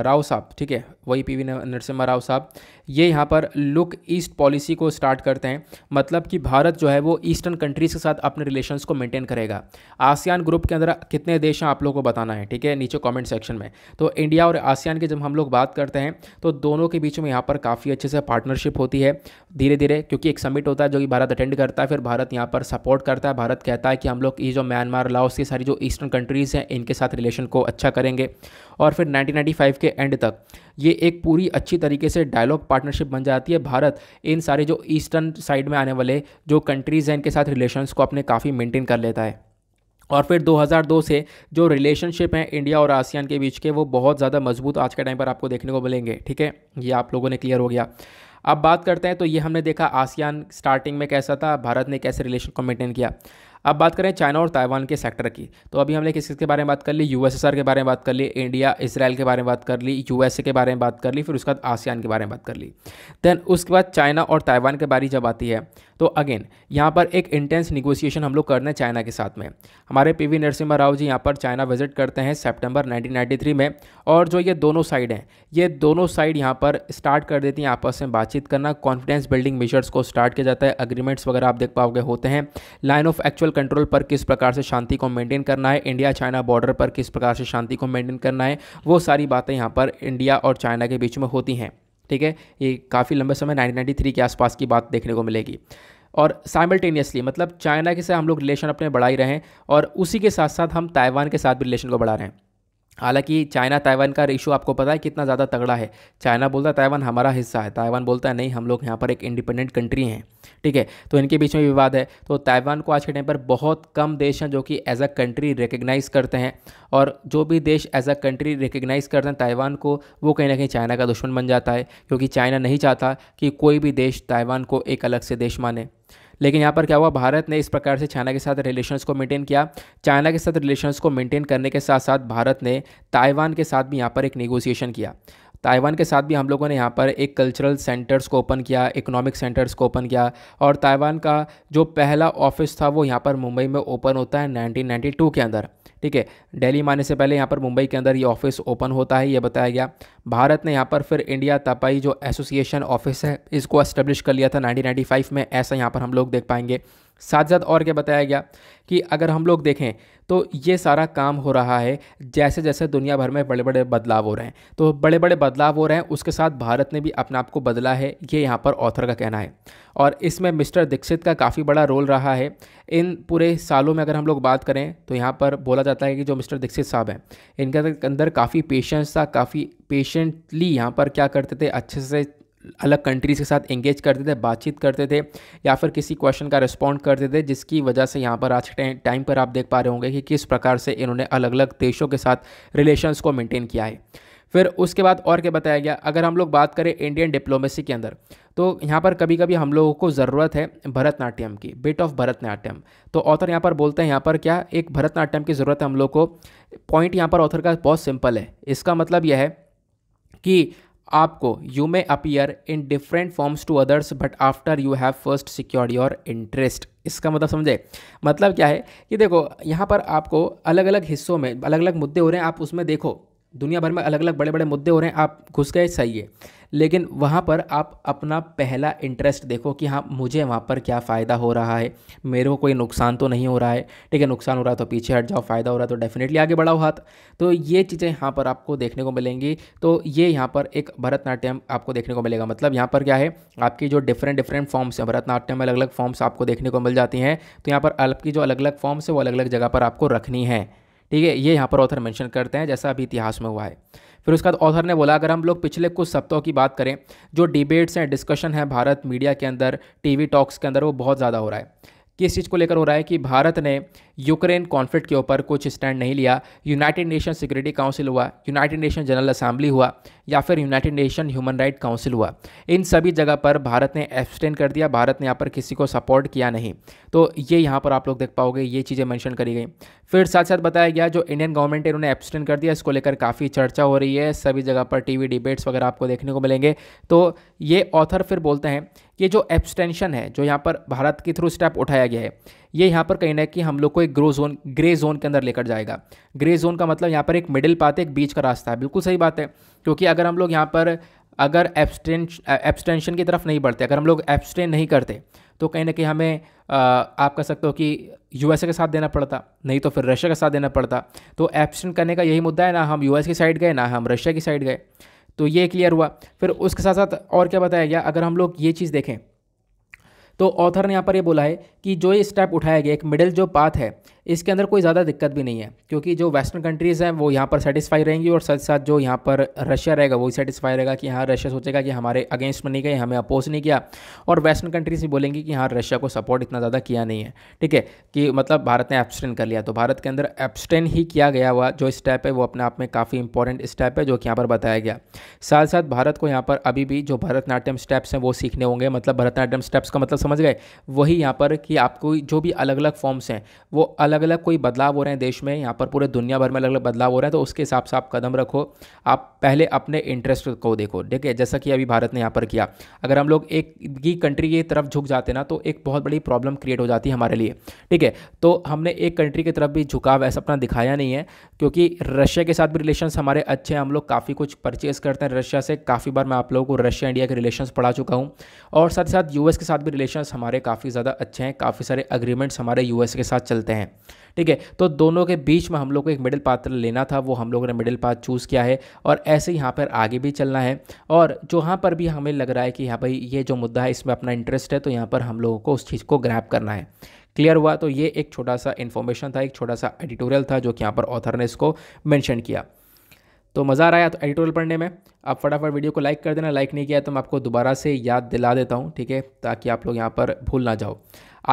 Speaker 1: राव साहब ठीक है वही पीवी नरसिम्हा राव साहब ये यहाँ पर लुक ईस्ट पॉलिसी को स्टार्ट करते हैं मतलब कि भारत जो है वो ईस्टर्न कंट्रीज़ के साथ अपने रिलेशंस को मेंटेन करेगा आसियान ग्रुप के अंदर कितने देश हैं आप लोगों को बताना है ठीक है नीचे कमेंट सेक्शन में तो इंडिया और आसियान की जब हम लोग बात करते हैं तो दोनों के बीच में यहाँ पर काफ़ी अच्छे से पार्टनरशिप होती है धीरे धीरे क्योंकि एक समिट होता है जो कि भारत अटेंड करता है फिर भारत यहाँ पर सपोर्ट करता है भारत कहता है कि हम लोग ये जो म्यांमार लाओस की सारी जो ईस्टर्न कंट्रीज़ हैं इनके साथ रिलेशन को अच्छा करेंगे और फिर 1995 के एंड तक ये एक पूरी अच्छी तरीके से डायलॉग पार्टनरशिप बन जाती है भारत इन सारे जो ईस्टर्न साइड में आने वाले जो कंट्रीज़ हैं इनके साथ रिलेशंस को अपने काफ़ी मेंटेन कर लेता है और फिर 2002 से जो रिलेशनशिप हैं इंडिया और आसियान के बीच के वो बहुत ज़्यादा मजबूत आज के टाइम पर आपको देखने को मिलेंगे ठीक है ये आप लोगों ने क्लियर हो गया अब बात करते हैं तो ये हमने देखा आसियान स्टार्टिंग में कैसा था भारत ने कैसे रिलेशन को मेंटेन किया अब बात करें चाइना और ताइवान के सेक्टर की तो अभी हमने किस किसके के बारे में बात कर ली यूएसएसआर के बारे में बात कर ली इंडिया इसराइल के बारे में बात कर ली यूएसए के बारे में बात कर ली फिर उसके बाद आसियान के बारे में बात कर ली देन उसके बाद चाइना और ताइवान के बारे जब आती है तो अगेन यहाँ पर एक इंटेंस निगोसिएशन हम लोग कर रहे हैं चाइना के साथ में हमारे पीवी नरसिम्हा राव जी यहाँ पर चाइना विजिट करते हैं सितंबर 1993 में और जो ये दोनों साइड हैं ये दोनों साइड यहाँ पर स्टार्ट कर देती हैं आपस में बातचीत करना कॉन्फिडेंस बिल्डिंग मेजर्स को स्टार्ट किया जाता है अग्रीमेंट्स वगैरह आप देख पाओगे होते हैं लाइन ऑफ एक्चुअल कंट्रोल पर किस प्रकार से शांति को मेनटेन करना है इंडिया चाइना बॉर्डर पर किस प्रकार से शांति को मेनटेन करना है वो सारी बातें यहाँ पर इंडिया और चाइना के बीच में होती हैं ठीक है ये काफ़ी लंबे समय 1993 के आसपास की बात देखने को मिलेगी और साइमल्टेनियसली मतलब चाइना के साथ हम लोग रिलेशन अपने बढ़ा ही रहे हैं और उसी के साथ साथ हम ताइवान के साथ भी रिलेशन को बढ़ा रहे हैं हालांकि चाइना ताइवान का इशू आपको पता है कितना ज़्यादा तगड़ा है चाइना बोलता है ताइवान हमारा हिस्सा है ताइवान बोलता है नहीं हम लोग यहाँ पर एक इंडिपेंडेंट कंट्री हैं ठीक है तो इनके बीच में विवाद है तो ताइवान को आज के टाइम पर बहुत कम देश हैं जो कि एज अ कंट्री रिकग्नाइज़ करते हैं और जो भी देश एज अ कंट्री रिकग्नाइज़ करते हैं ताइवान को वो कहीं ना कहीं चाइना का दुश्मन बन जाता है क्योंकि चाइना नहीं चाहता कि कोई भी देश ताइवान को एक अलग से देश माने लेकिन यहाँ पर क्या हुआ भारत ने इस प्रकार से चाइना के साथ रिलेशंस को मेंटेन किया चाइना के साथ रिलेशंस को मेंटेन करने के साथ साथ भारत ने ताइवान के साथ भी यहाँ पर एक नेगोशिएशन किया ताइवान के साथ भी हम लोगों ने यहाँ पर एक कल्चरल सेंटर्स को ओपन किया इकोनॉमिक सेंटर्स को ओपन किया और ताइवान का जो पहला ऑफिस था वो यहाँ पर मुंबई में ओपन होता है 1992 के अंदर ठीक है दिल्ली में आने से पहले यहाँ पर मुंबई के अंदर ये ऑफिस ओपन होता है ये बताया गया भारत ने यहाँ पर फिर इंडिया तपाई जो एसोसिएशन ऑफिस है इसको एस्टेब्लिश कर लिया था 1995 में ऐसा यहाँ पर हम लोग देख पाएंगे साथ साथ और क्या बताया गया कि अगर हम लोग देखें तो ये सारा काम हो रहा है जैसे जैसे दुनिया भर में बड़े बड़े बदलाव हो रहे हैं तो बड़े बड़े बदलाव हो रहे हैं उसके साथ भारत ने भी अपने आप को बदला है ये यहाँ पर ऑथर का कहना है और इसमें मिस्टर दीक्षित का काफ़ी बड़ा रोल रहा है इन पूरे सालों में अगर हम लोग बात करें तो यहाँ पर बोला जाता है कि जो मिस्टर दीक्षित साहब हैं इनके अंदर काफ़ी पेशेंस था काफ़ी पेशेंटली यहाँ पर क्या करते थे अच्छे से अलग कंट्रीज़ के साथ एंगेज करते थे बातचीत करते थे या फिर किसी क्वेश्चन का रिस्पॉन्ड करते थे जिसकी वजह से यहाँ पर आज के टाइम पर आप देख पा रहे होंगे कि किस प्रकार से इन्होंने अलग अलग देशों के साथ रिलेशंस को मेंटेन किया है फिर उसके बाद और क्या बताया गया अगर हम लोग बात करें इंडियन डिप्लोमेसी के अंदर तो यहाँ पर कभी कभी हम लोगों को ज़रूरत है भरतनाट्यम की बिट ऑफ भरतनाट्यम तो ऑथर यहाँ पर बोलते हैं यहाँ पर क्या एक भरतनाट्यम की ज़रूरत है हम लोग को पॉइंट यहाँ पर ऑथर का बहुत सिंपल है इसका मतलब यह है कि आपको you may appear in different forms to others but after you have first secure your interest इसका मतलब समझे मतलब क्या है कि देखो यहाँ पर आपको अलग अलग हिस्सों में अलग अलग मुद्दे हो रहे हैं आप उसमें देखो दुनिया भर में अलग अलग बड़े बड़े मुद्दे हो रहे हैं आप घुस गए सही है लेकिन वहाँ पर आप अपना पहला इंटरेस्ट देखो कि हाँ मुझे वहाँ पर क्या फ़ायदा हो रहा है मेरे को कोई नुकसान तो नहीं हो रहा है ठीक है नुकसान हो रहा है तो पीछे हट जाओ फ़ायदा हो रहा है तो डेफिनेटली आगे बढ़ाओ हाथ तो ये चीज़ें यहाँ पर आपको देखने को मिलेंगी तो ये यहाँ पर एक भरतनाट्यम आपको देखने को मिलेगा मतलब यहाँ पर क्या है आपकी जो डिफरेंट डिफरेंट फॉर्म्स हैं भरतनाट्यम में अलग अलग फॉर्म्स आपको देखने को मिल जाती हैं तो यहाँ पर आपकी जो अलग अलग फॉर्म्स है वो अलग अलग जगह पर आपको रखनी है ठीक है ये यहाँ पर ऑथर मेंशन करते हैं जैसा अभी इतिहास में हुआ है फिर उसके बाद ऑथर ने बोला अगर हम लोग पिछले कुछ सप्ताहों की बात करें जो डिबेट्स हैं डिस्कशन है भारत मीडिया के अंदर टीवी टॉक्स के अंदर वो बहुत ज़्यादा हो रहा है किस चीज़ को लेकर हो रहा है कि भारत ने यूक्रेन कॉन्फ्लिक्ट के ऊपर कुछ स्टैंड नहीं लिया यूनाइटेड नेशन सिक्योरिटी काउंसिल हुआ यूनाइटेड नेशन जनरल असेंबली हुआ या फिर United Nation Human Right Council हुआ इन सभी जगह पर भारत ने एब्सटेन कर दिया भारत ने यहाँ पर किसी को सपोर्ट किया नहीं तो ये यहाँ पर आप लोग देख पाओगे ये चीज़ें मैंशन करी गई फिर साथ साथ बताया गया जो इंडियन गवर्नमेंट है इन्होंने एब्सटेन कर दिया इसको लेकर काफ़ी चर्चा हो रही है सभी जगह पर टी डिबेट्स वगैरह आपको देखने को मिलेंगे तो ये ऑथर फिर बोलते हैं ये जो एब्सटेंशन है जो यहाँ पर भारत के थ्रू स्टेप उठाया गया है ये यहाँ पर कहीं ना कहीं हम लोग को एक ग्रो जोन ग्रे जोन के अंदर लेकर जाएगा ग्रे जोन का मतलब यहाँ पर एक मिडिल पाथ एक बीच का रास्ता है बिल्कुल सही बात है क्योंकि अगर हम लोग यहाँ पर अगर एब्सटेंशन की तरफ नहीं बढ़ते अगर हम लोग एब्सटेन नहीं करते तो कहीं ना कहीं हमें आ, आप कह सकते हो कि यूएसए के साथ देना पड़ता नहीं तो फिर रशिया के साथ देना पड़ता तो एब्सटेंट करने का यही मुद्दा है ना हम यूएस की साइड गए ना हम रशिया की साइड गए तो ये क्लियर हुआ फिर उसके साथ साथ और क्या बताया गया अगर हम लोग ये चीज़ देखें तो ऑथर ने यहाँ पर ये बोला है कि जो ये स्टेप उठाया गया एक मिडिल जो पाथ है इसके अंदर कोई ज़्यादा दिक्कत भी नहीं है क्योंकि जो वेस्टर्न कंट्रीज़ हैं वो यहाँ पर सेटिस्फाई रहेंगी और साथ साथ जो यहाँ पर रशिया रहेगा वो सेटिस्फाई रहेगा कि हाँ रशिया सोचेगा कि हमारे अगेंस्ट में नहीं गए हमें अपोज नहीं किया और वेस्टर्न कंट्रीज़ भी बोलेंगी कि हाँ रशिया को सपोर्ट इतना ज़्यादा किया नहीं है ठीक है कि मतलब भारत ने एब्सटेन कर लिया तो भारत के अंदर एब्सटेन ही किया गया हुआ जो स्टेप है वो अपने आप में काफ़ी इंपॉर्टेंट स्टेप है जो कि यहाँ पर बताया गया साथ साथ भारत को यहाँ पर अभी भी जो भरतनाट्यम स्टेप्स हैं वो सीखने होंगे मतलब भरतनाट्यम स्टेप्स का मतलब समझ गए वही यहाँ पर कि आपको जो भी अलग अलग फॉर्म्स हैं वो अलग अलग अलग कोई बदलाव हो रहे हैं देश में यहाँ पर पूरे दुनिया भर में अलग अलग बदलाव हो रहे हैं तो उसके हिसाब से आप कदम रखो आप पहले अपने इंटरेस्ट को देखो ठीक है जैसा कि अभी भारत ने यहाँ पर किया अगर हम लोग एक ही कंट्री की तरफ झुक जाते ना तो एक बहुत बड़ी प्रॉब्लम क्रिएट हो जाती है हमारे लिए ठीक है तो हमने एक कंट्री की तरफ भी झुकाव ऐसा अपना दिखाया नहीं है क्योंकि रशिया के साथ भी रिलेशन हमारे अच्छे हैं हम लोग काफ़ी कुछ परचेज करते हैं रशिया से काफ़ी बार मैं आप लोगों को रशिया इंडिया के रिलेशन पढ़ा चुका हूँ और साथ ही साथ यूएस के साथ भी रिलेशन हमारे काफ़ी ज़्यादा अच्छे हैं काफ़ी सारे अग्रीमेंट्स हमारे यूएस के साथ चलते हैं ठीक है तो दोनों के बीच में हम लोग को एक मिडिल पात्र लेना था वो हम लोगों ने मिडिल पाथ चूज़ किया है और ऐसे यहाँ पर आगे भी चलना है और जो यहाँ पर भी हमें लग रहा है कि हाँ भाई ये जो मुद्दा है इसमें अपना इंटरेस्ट है तो यहाँ पर हम लोगों को उस चीज़ को ग्रैप करना है क्लियर हुआ तो ये एक छोटा सा इन्फॉर्मेशन था एक छोटा सा एडिटोरियल था जो कि यहाँ पर ऑथर ने इसको मैंशन किया तो मज़ा आ रहा है तो एडिटोरियल पढ़ने में आप फटाफट वीडियो को लाइक कर देना लाइक नहीं किया तो मैं आपको दोबारा से याद दिला देता हूँ ठीक है ताकि आप लोग यहाँ पर भूल ना जाओ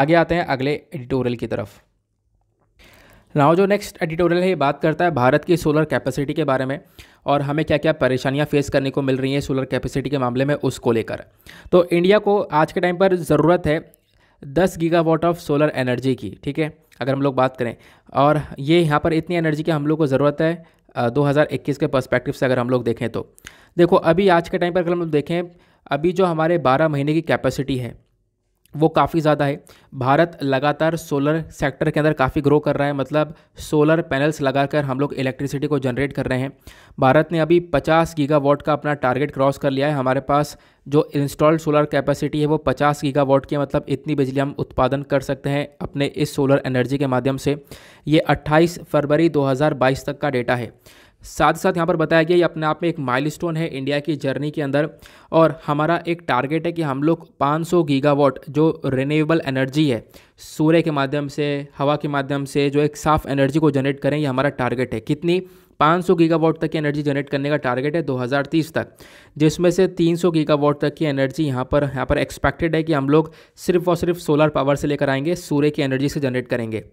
Speaker 1: आगे आते हैं अगले एडिटोरियल की तरफ नाउ जो नेक्स्ट एडिटोरियल है ये बात करता है भारत की सोलर कैपेसिटी के बारे में और हमें क्या क्या परेशानियां फेस करने को मिल रही हैं सोलर कैपेसिटी के मामले में उसको लेकर तो इंडिया को आज के टाइम पर ज़रूरत है दस गीगावाट ऑफ सोलर एनर्जी की ठीक है अगर हम लोग बात करें और ये यहाँ पर इतनी एनर्जी की हम लोग को ज़रूरत है आ, 2021 के पर्सपेक्टिव से अगर हम लोग देखें तो देखो अभी आज के टाइम पर अगर हम लोग देखें अभी जो हमारे 12 महीने की कैपेसिटी है वो काफ़ी ज़्यादा है भारत लगातार सोलर सेक्टर के अंदर काफ़ी ग्रो कर रहा है मतलब सोलर पैनल्स लगाकर हम लोग इलेक्ट्रिसिटी को जनरेट कर रहे हैं भारत ने अभी 50 गीगावाट का अपना टारगेट क्रॉस कर लिया है हमारे पास जो इंस्टॉल्ड सोलर कैपेसिटी है वो 50 गीगावाट की है मतलब इतनी बिजली हम उत्पादन कर सकते हैं अपने इस सोलर एनर्जी के माध्यम से ये अट्ठाईस फरवरी दो तक का डेटा है साथ ही साथ यहाँ पर बताया गया ये अपने आप में एक माइलस्टोन है इंडिया की जर्नी के अंदर और हमारा एक टारगेट है कि हम लोग 500 गीगावाट जो रिन्यूएबल एनर्जी है सूर्य के माध्यम से हवा के माध्यम से जो एक साफ़ एनर्जी को जनरेट करें ये हमारा टारगेट है कितनी 500 गीगावाट तक की एनर्जी जनरेट करने का टारगेट है 2030 तक जिसमें से 300 गीगावाट तक की एनर्जी यहाँ पर यहाँ पर एक्सपेक्टेड है कि हम लोग सिर्फ और सिर्फ सोलर पावर से लेकर आएंगे सूर्य की एनर्जी से जनरेट करेंगे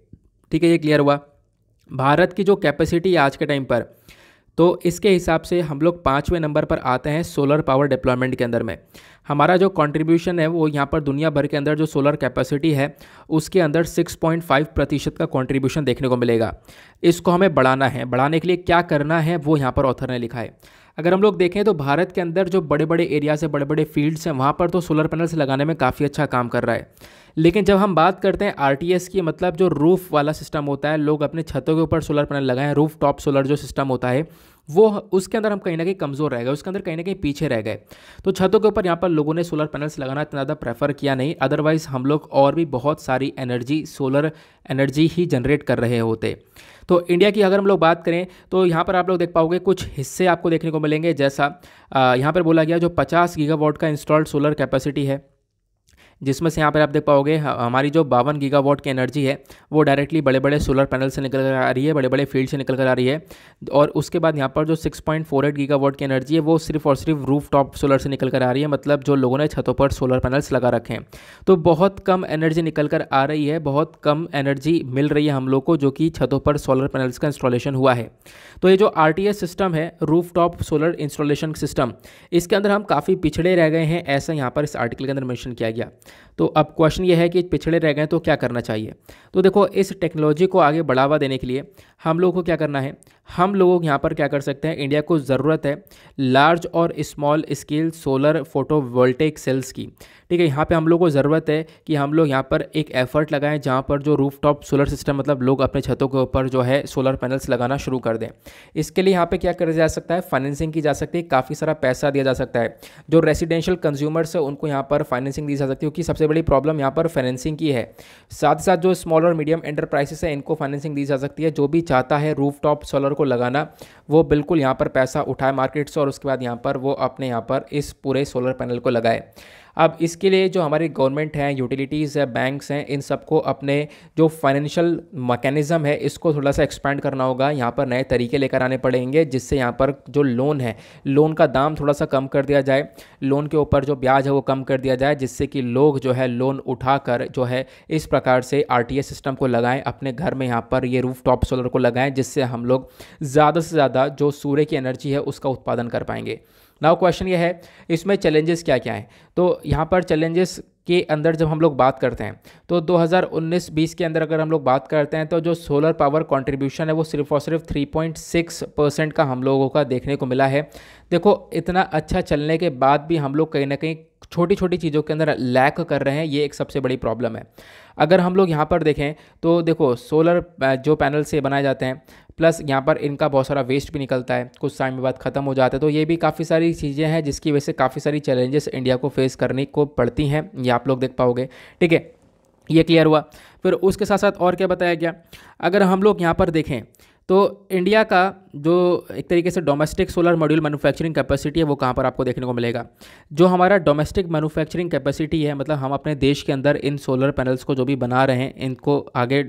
Speaker 1: ठीक है ये क्लियर हुआ भारत की जो कैपेसिटी है आज के टाइम पर तो इसके हिसाब से हम लोग पाँचवें नंबर पर आते हैं सोलर पावर डिप्लॉयमेंट के अंदर में हमारा जो कंट्रीब्यूशन है वो यहाँ पर दुनिया भर के अंदर जो सोलर कैपेसिटी है उसके अंदर 6.5 प्रतिशत का कंट्रीब्यूशन देखने को मिलेगा इसको हमें बढ़ाना है बढ़ाने के लिए क्या करना है वो यहाँ पर ऑथर ने लिखा है अगर हम लोग देखें तो भारत के अंदर जो बड़े बड़े एरियाज़ हैं बड़े बड़े फील्ड्स हैं वहाँ पर तो सोलर पैनल्स लगाने में काफ़ी अच्छा काम कर रहा है लेकिन जब हम बात करते हैं आर की मतलब जो रूफ़ वाला सिस्टम होता है लोग अपने छतों के ऊपर सोलर पैनल हैं रूफ टॉप सोलर जो सिस्टम होता है वो उसके अंदर हम कहीं ना कहीं कमज़ोर रह गए उसके अंदर कहीं ना कहीं पीछे रह गए तो छतों के ऊपर यहाँ पर लोगों ने सोलर पैनल्स लगाना इतना ज़्यादा प्रेफर किया नहीं अदरवाइज़ हम लोग और भी बहुत सारी एनर्जी सोलर एनर्जी ही जनरेट कर रहे होते तो इंडिया की अगर हम लोग बात करें तो यहाँ पर आप लोग देख पाओगे कुछ हिस्से आपको देखने को मिलेंगे जैसा यहाँ पर बोला गया जो पचास गीगा का इंस्टॉल्ड सोलर कैपेसिटी है जिसमें से यहाँ पर आप देख पाओगे हमारी जो बावन गीगा वॉट की एनर्जी है वो डायरेक्टली बड़े बड़े सोलर पैनल से निकल कर आ रही है बड़े बड़े फील्ड से निकल कर आ रही है और उसके बाद यहाँ पर जो six point four eight gigawatt की एनर्जी है वो सिर्फ और सिर्फ रूफ टॉप सोलर से निकल कर आ रही है मतलब जो लोगों ने छतों पर सोलर पैनल्स लगा रखे हैं तो बहुत कम एनर्जी निकल कर आ रही है बहुत कम एनर्जी मिल रही है हम लोग को जो कि छतों पर सोलर पैनल्स का इंस्टॉलेशन हुआ है तो ये जो आर सिस्टम है roof top solar installation system इसके अंदर हम काफ़ी पिछड़े रह गए हैं ऐसा यहाँ पर इस आर्टिकल के अंदर मैंशन किया गया तो अब क्वेश्चन ये है कि पिछड़े रह गए तो क्या करना चाहिए तो देखो इस टेक्नोलॉजी को आगे बढ़ावा देने के लिए हम लोगों को क्या करना है हम लोग यहाँ पर क्या कर सकते हैं इंडिया को ज़रूरत है लार्ज और small scale solar photovoltaic cells की ठीक है यहाँ पे हम लोग को ज़रूरत है कि हम लोग यहाँ पर एक एफर्ट लगाएं जहाँ पर जो रूफ टॉप सोलर सिस्टम मतलब लोग अपने छतों के ऊपर जो है सोलर पैनल्स लगाना शुरू कर दें इसके लिए यहाँ पर क्या किया जा सकता है फाइनेंसिंग की जा सकती है काफ़ी सारा पैसा दिया जा सकता है जो रेसिडेंशियल कंज्यूमर्स है उनको यहाँ पर फाइनेंसिंग दी जा सकती है क्योंकि सबसे बड़ी प्रॉब्लम यहाँ पर फाइनेंसिंग की है साथ ही साथ जो स्मॉल और मीडियम एंटरप्राइजेस है इनको फाइनेंसिंग दी जा सकती है जो भी चाहता है रूफ टॉप सोलर को लगाना वो बिल्कुल यहाँ पर पैसा उठाए मार्केट से और उसके बाद यहाँ पर वो अपने यहाँ पर इस पूरे सोलर पैनल को लगाए अब इसके लिए जो हमारी गवर्नमेंट हैं यूटिलिटीज़ है बैंक्स हैं इन सबको अपने जो फाइनेंशियल मकैनिज़म है इसको थोड़ा सा एक्सपेंड करना होगा यहाँ पर नए तरीके लेकर आने पड़ेंगे जिससे यहाँ पर जो लोन है लोन का दाम थोड़ा सा कम कर दिया जाए लोन के ऊपर जो ब्याज है वो कम कर दिया जाए जिससे कि लोग जो है लोन उठाकर जो है इस प्रकार से आर सिस्टम को लगाएं अपने घर में यहाँ पर ये रूफ टॉप सोलर को लगाएं जिससे हम लोग ज़्यादा से ज़्यादा जो सूर्य की एनर्जी है उसका उत्पादन कर पाएंगे नाउ क्वेश्चन ये है इसमें चैलेंजेस क्या क्या हैं तो यहाँ पर चैलेंजेस के अंदर जब हम लोग बात करते हैं तो 2019-20 के अंदर अगर हम लोग बात करते हैं तो जो सोलर पावर कंट्रीब्यूशन है वो सिर्फ और सिर्फ 3.6 परसेंट का हम लोगों का देखने को मिला है देखो इतना अच्छा चलने के बाद भी हम लोग कहीं ना कहीं छोटी छोटी चीज़ों के अंदर लैक कर रहे हैं ये एक सबसे बड़ी प्रॉब्लम है अगर हम लोग यहाँ पर देखें तो देखो सोलर जो पैनल से बनाए जाते हैं प्लस यहाँ पर इनका बहुत सारा वेस्ट भी निकलता है कुछ टाइम बाद ख़त्म हो जाता है तो ये भी काफ़ी सारी चीज़ें हैं जिसकी वजह से काफ़ी सारी चैलेंजेस इंडिया को फेस करने को पड़ती हैं ये आप लोग देख पाओगे ठीक है ये क्लियर हुआ फिर उसके साथ साथ और क्या बताया गया अगर हम लोग यहाँ पर देखें तो इंडिया का जो एक तरीके से domestic solar module manufacturing capacity है वो कहाँ पर आपको देखने को मिलेगा जो हमारा डोमेस्टिक मैन्युफैक्चरिंग कैपेसिटी है मतलब हम अपने देश के अंदर इन सोलर पैनल्स को जो भी बना रहे हैं इनको आगे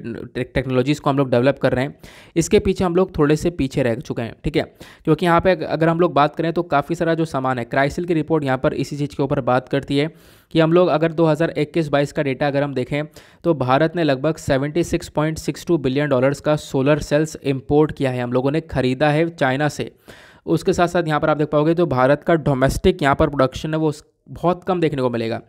Speaker 1: टेक्नोलॉजीज़ को हम लोग डेवलप कर रहे हैं इसके पीछे हम लोग थोड़े से पीछे रह चुके हैं ठीक है क्योंकि यहाँ पर अगर हम लोग बात करें तो काफ़ी सारा जो सामान है क्राइसिल की रिपोर्ट यहाँ पर इसी चीज़ के ऊपर बात करती है कि हम लोग अगर 2021-22 का डेटा अगर हम देखें तो भारत ने लगभग 76.62 बिलियन डॉलर्स का सोलर सेल्स इम्पोर्ट किया है हम लोगों ने ख़रीदा है चाइना से उसके साथ साथ यहाँ पर आप देख पाओगे जो तो भारत का डोमेस्टिक यहाँ पर प्रोडक्शन है वो बहुत कम देखने को मिलेगा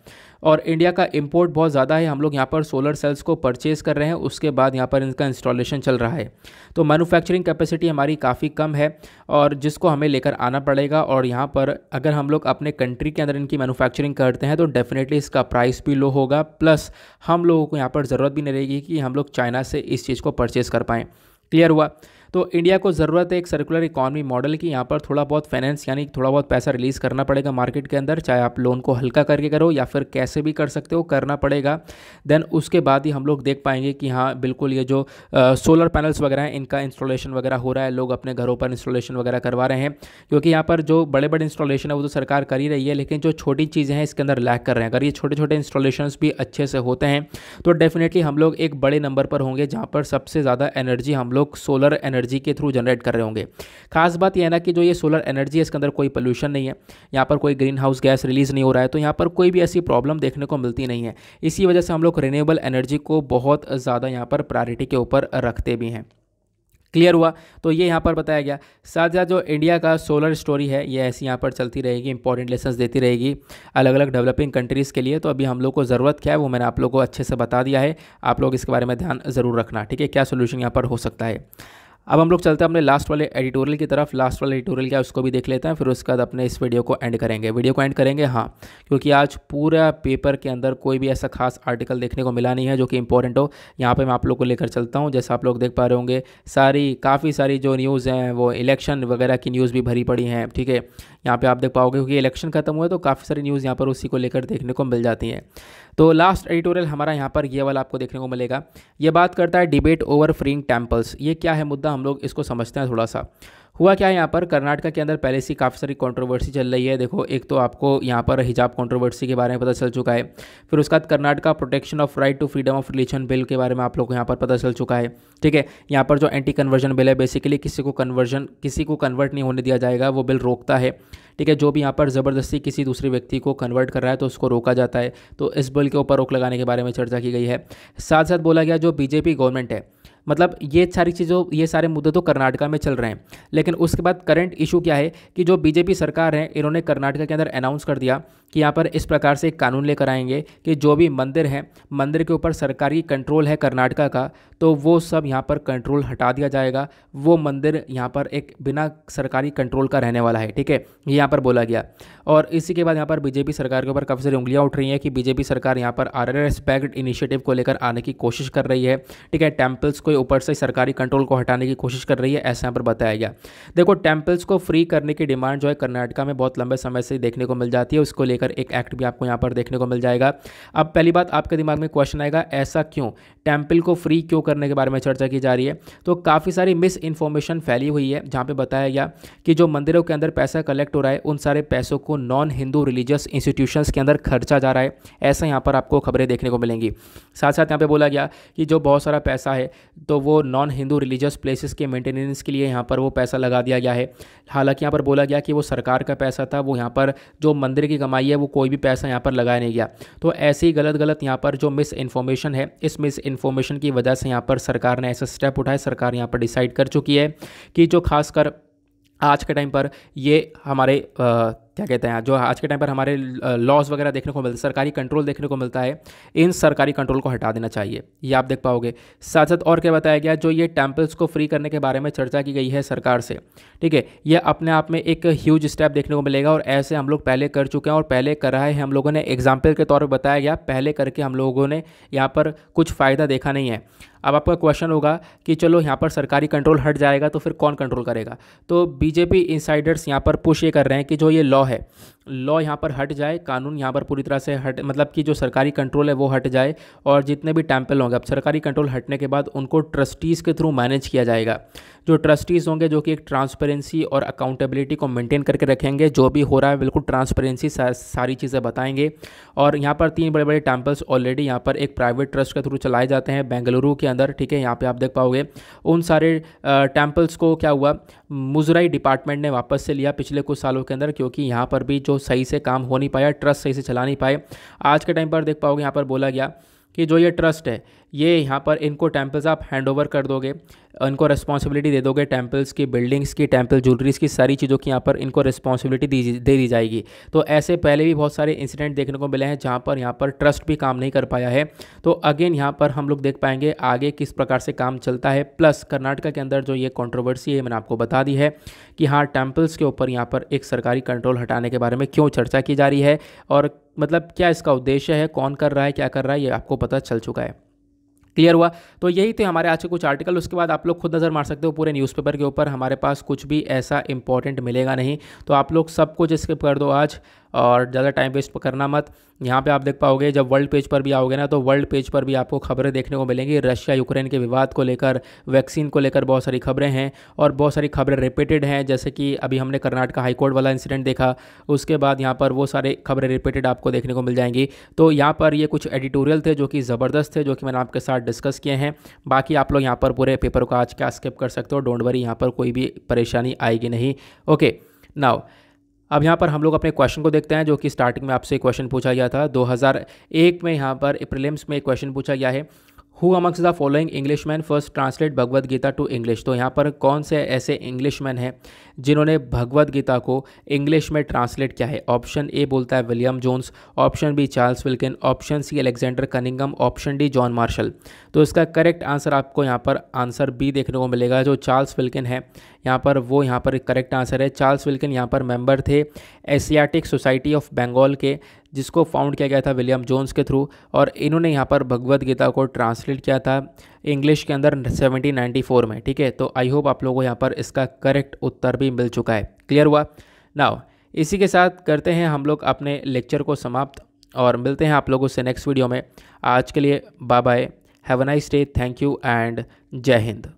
Speaker 1: और इंडिया का इंपोर्ट बहुत ज़्यादा है हम लोग यहाँ पर सोलर सेल्स को परचेज़ कर रहे हैं उसके बाद यहाँ पर इनका इंस्टॉलेशन चल रहा है तो मैन्युफैक्चरिंग कैपेसिटी हमारी काफ़ी कम है और जिसको हमें लेकर आना पड़ेगा और यहाँ पर अगर हम लोग अपने कंट्री के अंदर इनकी मैनुफैक्चरिंग करते हैं तो डेफिनेटली इसका प्राइस भी लो होगा प्लस हम लोगों को यहाँ पर ज़रूरत भी नहीं रहेगी कि हम लोग चाइना से इस चीज़ को परचेज़ कर पाएँ क्लियर हुआ तो इंडिया को ज़रूरत है एक सर्कुलर इकॉनमी मॉडल की यहाँ पर थोड़ा बहुत फाइनेंस यानी थोड़ा बहुत पैसा रिलीज़ करना पड़ेगा मार्केट के अंदर चाहे आप लोन को हल्का करके करो या फिर कैसे भी कर सकते हो करना पड़ेगा देन उसके बाद ही हम लोग देख पाएंगे कि हाँ बिल्कुल ये जो आ, सोलर पैनल्स वगैरह हैं इनका इंस्टॉलेशन वगैरह हो रहा है लोग अपने घरों पर इंस्टॉलेशन वगैरह करवा रहे हैं क्योंकि यहाँ पर जो बड़े बड़े इंस्टॉलेशन है वो तो सरकार कर ही रही है लेकिन जो छोटी चीज़ें हैं इसके अंदर लैक कर रहे हैं अगर ये छोटे छोटे इंस्टॉलेशन भी अच्छे से होते हैं तो डेफिनेटली हम लोग एक बड़े नंबर पर होंगे जहाँ पर सबसे ज़्यादा एनर्जी हम लोग सोलर एनर्जी एनर्जी के थ्रू जनरेट कर रहे होंगे खास बात यह है ना कि जो ये सोलर एनर्जी है इसके अंदर कोई पोल्यूशन नहीं है यहाँ पर कोई ग्रीन हाउस गैस रिलीज़ नहीं हो रहा है तो यहाँ पर कोई भी ऐसी प्रॉब्लम देखने को मिलती नहीं है इसी वजह से हम लोग रिन्यूएबल एनर्जी को बहुत ज़्यादा यहाँ पर प्रायोरिटी के ऊपर रखते भी हैं क्लियर हुआ तो ये यहाँ पर बताया गया साथ साथ जो इंडिया का सोलर स्टोरी है ये ऐसी यहाँ पर चलती रहेगी इंपॉर्टेंट लेसन देती रहेगी अलग अलग डेवलपिंग कंट्रीज़ के लिए तो अभी हम लोग को ज़रूरत क्या है वो मैंने आप लोग को अच्छे से बता दिया है आप लोग इसके बारे में ध्यान ज़रूर रखना ठीक है क्या सोल्यूशन यहाँ पर हो सकता है अब हम लोग चलते हैं अपने लास्ट वाले एडिटोरियल की तरफ लास्ट वाले एडिटोरियल क्या उसको भी देख लेते हैं फिर उसके बाद अपने इस वीडियो को एंड करेंगे वीडियो को एंड करेंगे हाँ क्योंकि आज पूरा पेपर के अंदर कोई भी ऐसा खास आर्टिकल देखने को मिला नहीं है जो कि इंपॉर्टेंट हो यहाँ पर मैं आप लोग को लेकर चलता हूँ जैसा आप लोग देख पा रहे होंगे सारी काफ़ी सारी जो न्यूज़ हैं वो इलेक्शन वगैरह की न्यूज़ भी भरी पड़ी हैं ठीक है यहाँ पर आप देख पाओगे क्योंकि इलेक्शन खत्म हुआ तो काफ़ी सारी न्यूज़ यहाँ पर उसी को लेकर देखने को मिल जाती हैं तो लास्ट एडिटोरियल हमारा यहाँ पर ये वाला आपको देखने को मिलेगा ये बात करता है डिबेट ओवर फ्रीइंग टेम्पल्स ये क्या है मुद्दा हम लोग इसको समझते हैं थोड़ा सा हुआ क्या है यहाँ पर कर्नाटका के अंदर पहले से काफ़ी सारी कंट्रोवर्सी चल रही है देखो एक तो आपको यहाँ पर हिजाब कंट्रोवर्सी के बारे में पता चल चुका है फिर उसके बाद Karnataka protection of right to freedom of religion bill के बारे में आप लोग को यहाँ पर पता चल चुका है ठीक है यहाँ पर जो एंटी कन्वर्जन बिल है बेसिकली किसी को कन्वर्जन किसी को कन्वर्ट नहीं होने दिया जाएगा वो बिल रोकता है ठीक है जो भी यहाँ पर ज़बरदस्ती किसी दूसरे व्यक्ति को कन्वर्ट कर रहा है तो उसको रोका जाता है तो इस बिल के ऊपर रोक लगाने के बारे में चर्चा की गई है साथ साथ बोला गया जो बीजेपी गवर्नमेंट है मतलब ये सारी चीज़ों ये सारे मुद्दे तो कर्नाटका में चल रहे हैं लेकिन उसके बाद करंट इशू क्या है कि जो बीजेपी सरकार है इन्होंने कर्नाटका के अंदर अनाउंस कर दिया कि यहाँ पर इस प्रकार से एक कानून लेकर आएंगे कि जो भी मंदिर हैं मंदिर के ऊपर सरकारी कंट्रोल है कर्नाटका का तो वो सब यहाँ पर कंट्रोल हटा दिया जाएगा वो मंदिर यहाँ पर एक बिना सरकारी कंट्रोल का रहने वाला है ठीक है ये यहाँ पर बोला गया और इसी के बाद यहाँ पर बीजेपी सरकार के ऊपर काफ़ी सारी उंगलियाँ उठ रही हैं कि बीजेपी सरकार यहाँ पर आर एस पैक्ट इनिशिएटिव को लेकर आने की कोशिश कर रही है ठीक है टेम्पल्स को ऊपर से सरकारी कंट्रोल को हटाने की कोशिश कर रही है ऐसा यहाँ पर बताया गया देखो टेम्पल्स को फ्री करने की डिमांड जो है कर्नाटका में बहुत लंबे समय से देखने को मिल जाती है उसको लेकर लेकर एक एक्ट भी आपको यहाँ पर देखने को मिल जाएगा अब पहली बात आपके दिमाग में क्वेश्चन आएगा ऐसा क्यों टेम्पल को फ्री क्यों करने के बारे में चर्चा की जा रही है तो काफ़ी सारी मिस इन्फॉर्मेशन फैली हुई है जहाँ पर बताया गया कि जो मंदिरों के अंदर पैसा कलेक्ट हो रहा है उन सारे पैसों को नॉन हिंदू रिलीजियस इंस्टीट्यूशन के अंदर खर्चा जा रहा है ऐसा यहाँ पर आपको खबरें देखने को मिलेंगी साथ साथ यहाँ पर बोला गया कि जो बहुत सारा पैसा है तो वो नॉन हिंदू रिलीजियस प्लेसेस के मेंटेनेंस के लिए यहाँ पर वो पैसा लगा दिया गया है हालांकि यहाँ पर बोला गया कि वो सरकार का पैसा था वो यहाँ पर जो मंदिर की कमाई है वो कोई भी पैसा यहाँ पर लगाया नहीं गया तो ऐसे ही गलत गलत यहाँ पर जो मिस इन्फॉर्मेशन है इस मिस इन्फॉर्मेशन की वजह से यहाँ पर सरकार ने ऐसा स्टेप उठाया सरकार यहाँ पर डिसाइड कर चुकी है कि जो खासकर आज के टाइम पर ये हमारे आ, क्या कहते हैं जो आज के टाइम पर हमारे लॉस वगैरह देखने को मिलता है सरकारी कंट्रोल देखने को मिलता है इन सरकारी कंट्रोल को हटा देना चाहिए ये आप देख पाओगे साथ साथ और क्या बताया गया जो ये टेम्पल्स को फ्री करने के बारे में चर्चा की गई है सरकार से ठीक है ये अपने आप में एक ह्यूज स्टेप देखने को मिलेगा और ऐसे हम लोग पहले कर चुके हैं और पहले कर रहा है हम लोगों ने एग्जाम्पल के तौर पर बताया गया पहले करके हम लोगों ने यहाँ पर कुछ फ़ायदा देखा नहीं है अब आपका क्वेश्चन होगा कि चलो यहाँ पर सरकारी कंट्रोल हट जाएगा तो फिर कौन कंट्रोल करेगा तो बीजेपी इंसाइडर्स यहाँ पर पुश ये कर रहे हैं कि जो ये लॉ है लॉ यहाँ पर हट जाए कानून यहाँ पर पूरी तरह से हट मतलब कि जो सरकारी कंट्रोल है वो हट जाए और जितने भी टेम्पल होंगे अब सरकारी कंट्रोल हटने के बाद उनको ट्रस्टीज़ के थ्रू मैनेज किया जाएगा जो ट्रस्टीज़ होंगे जो कि एक ट्रांसपेरेंसी और अकाउंटेबिलिटी को मेंटेन करके रखेंगे जो भी हो रहा है बिल्कुल ट्रांसपेरेंसी सा, सारी चीज़ें बताएंगे और यहाँ पर तीन बड़े बड़े टेम्पल्स ऑलरेडी यहाँ पर एक प्राइवेट ट्रस्ट के थ्रू चलाए जाते हैं बेंगलुरु के अंदर ठीक है यहाँ पर आप देख पाओगे उन सारे टेम्पल्स को क्या हुआ मुजराई डिपार्टमेंट ने वापस से लिया पिछले कुछ सालों के अंदर क्योंकि यहाँ पर भी जो सही से काम हो नहीं पाया ट्रस्ट सही से चला नहीं पाए आज के टाइम पर देख पाओगे यहाँ पर बोला गया कि जो ये ट्रस्ट है ये यहाँ पर इनको टेम्पल्स आप हैंड ओवर कर दोगे इनको रिस्पॉन्सिबिलिटी दे दोगे टेम्पल्स की बिल्डिंग्स की टेम्पल ज्वेलरीज की सारी चीज़ों की यहाँ पर इनको रिस्पॉन्सिबिलिटी दे दी जाएगी तो ऐसे पहले भी बहुत सारे इंसिडेंट देखने को मिले हैं जहाँ पर यहाँ पर ट्रस्ट भी काम नहीं कर पाया है तो अगेन यहाँ पर हम लोग देख पाएंगे आगे किस प्रकार से काम चलता है प्लस कर्नाटका के अंदर जो ये कॉन्ट्रोवर्सी है मैंने आपको बता दी है कि हाँ टेम्पल्स के ऊपर यहाँ पर एक सरकारी कंट्रोल हटाने के बारे में क्यों चर्चा की जा रही है और मतलब क्या इसका उद्देश्य है कौन कर रहा है क्या कर रहा है ये आपको पता चल चुका है क्लियर हुआ तो यही थे हमारे आज के कुछ आर्टिकल उसके बाद आप लोग खुद नज़र मार सकते हो पूरे न्यूज़पेपर के ऊपर हमारे पास कुछ भी ऐसा इंपॉर्टेंट मिलेगा नहीं तो आप लोग सब कुछ स्किप कर दो आज और ज़्यादा टाइम वेस्ट करना मत यहाँ पे आप देख पाओगे जब वर्ल्ड पेज पर भी आओगे ना तो वर्ल्ड पेज पर भी आपको खबरें देखने को मिलेंगी रशिया यूक्रेन के विवाद को लेकर वैक्सीन को लेकर बहुत सारी खबरें हैं और बहुत सारी खबरें रिपीटेड हैं जैसे कि अभी हमने कर्नाटका हाईकोर्ट वाला इंसिडेंट देखा उसके बाद यहाँ पर वो सारे खबरें रिपीटेड आपको देखने को मिल जाएंगी तो यहाँ पर ये कुछ एडिटोरियल थे जो कि ज़बरदस्त थे जो कि मैंने आपके साथ डिस्कस किए हैं बाकी आप लोग यहाँ पर पूरे पेपर को आज क्या स्किप कर सकते हो डोंट वरी यहाँ पर कोई भी परेशानी आएगी नहीं ओके नाउ अब यहाँ पर हम लोग अपने क्वेश्चन को देखते हैं जो कि स्टार्टिंग में आपसे क्वेश्चन पूछा गया था 2001 में यहाँ पर प्रिलिम्स में क्वेश्चन पूछा गया है who amongst the following Englishman first translate Bhagavad Gita to English तो यहाँ पर कौन से ऐसे इंग्लिश मैन हैं जिन्होंने भगवद गीता को इंग्लिश में ट्रांसलेट किया है ऑप्शन ए बोलता है William Jones option B Charles Wilkin option C Alexander Cunningham option D John Marshall तो इसका करेक्ट आंसर आपको यहाँ पर आंसर बी देखने को मिलेगा जो चार्ल्स विल्किन है यहाँ पर वो यहाँ पर करेक्ट आंसर है चार्ल्स विल्किन यहाँ पर मेंबर थे एशियाटिक सोसाइटी ऑफ बंगाल के जिसको फाउंड किया गया था विलियम जोन्स के थ्रू और इन्होंने यहाँ पर भगवद गीता को ट्रांसलेट किया था इंग्लिश के अंदर 1794 में ठीक है तो आई होप आप लोगों को यहाँ पर इसका करेक्ट उत्तर भी मिल चुका है क्लियर हुआ नाउ इसी के साथ करते हैं हम लोग अपने लेक्चर को समाप्त और मिलते हैं आप लोगों से नेक्स्ट वीडियो में आज के लिए bye bye have a nice day thank you and Jai Hind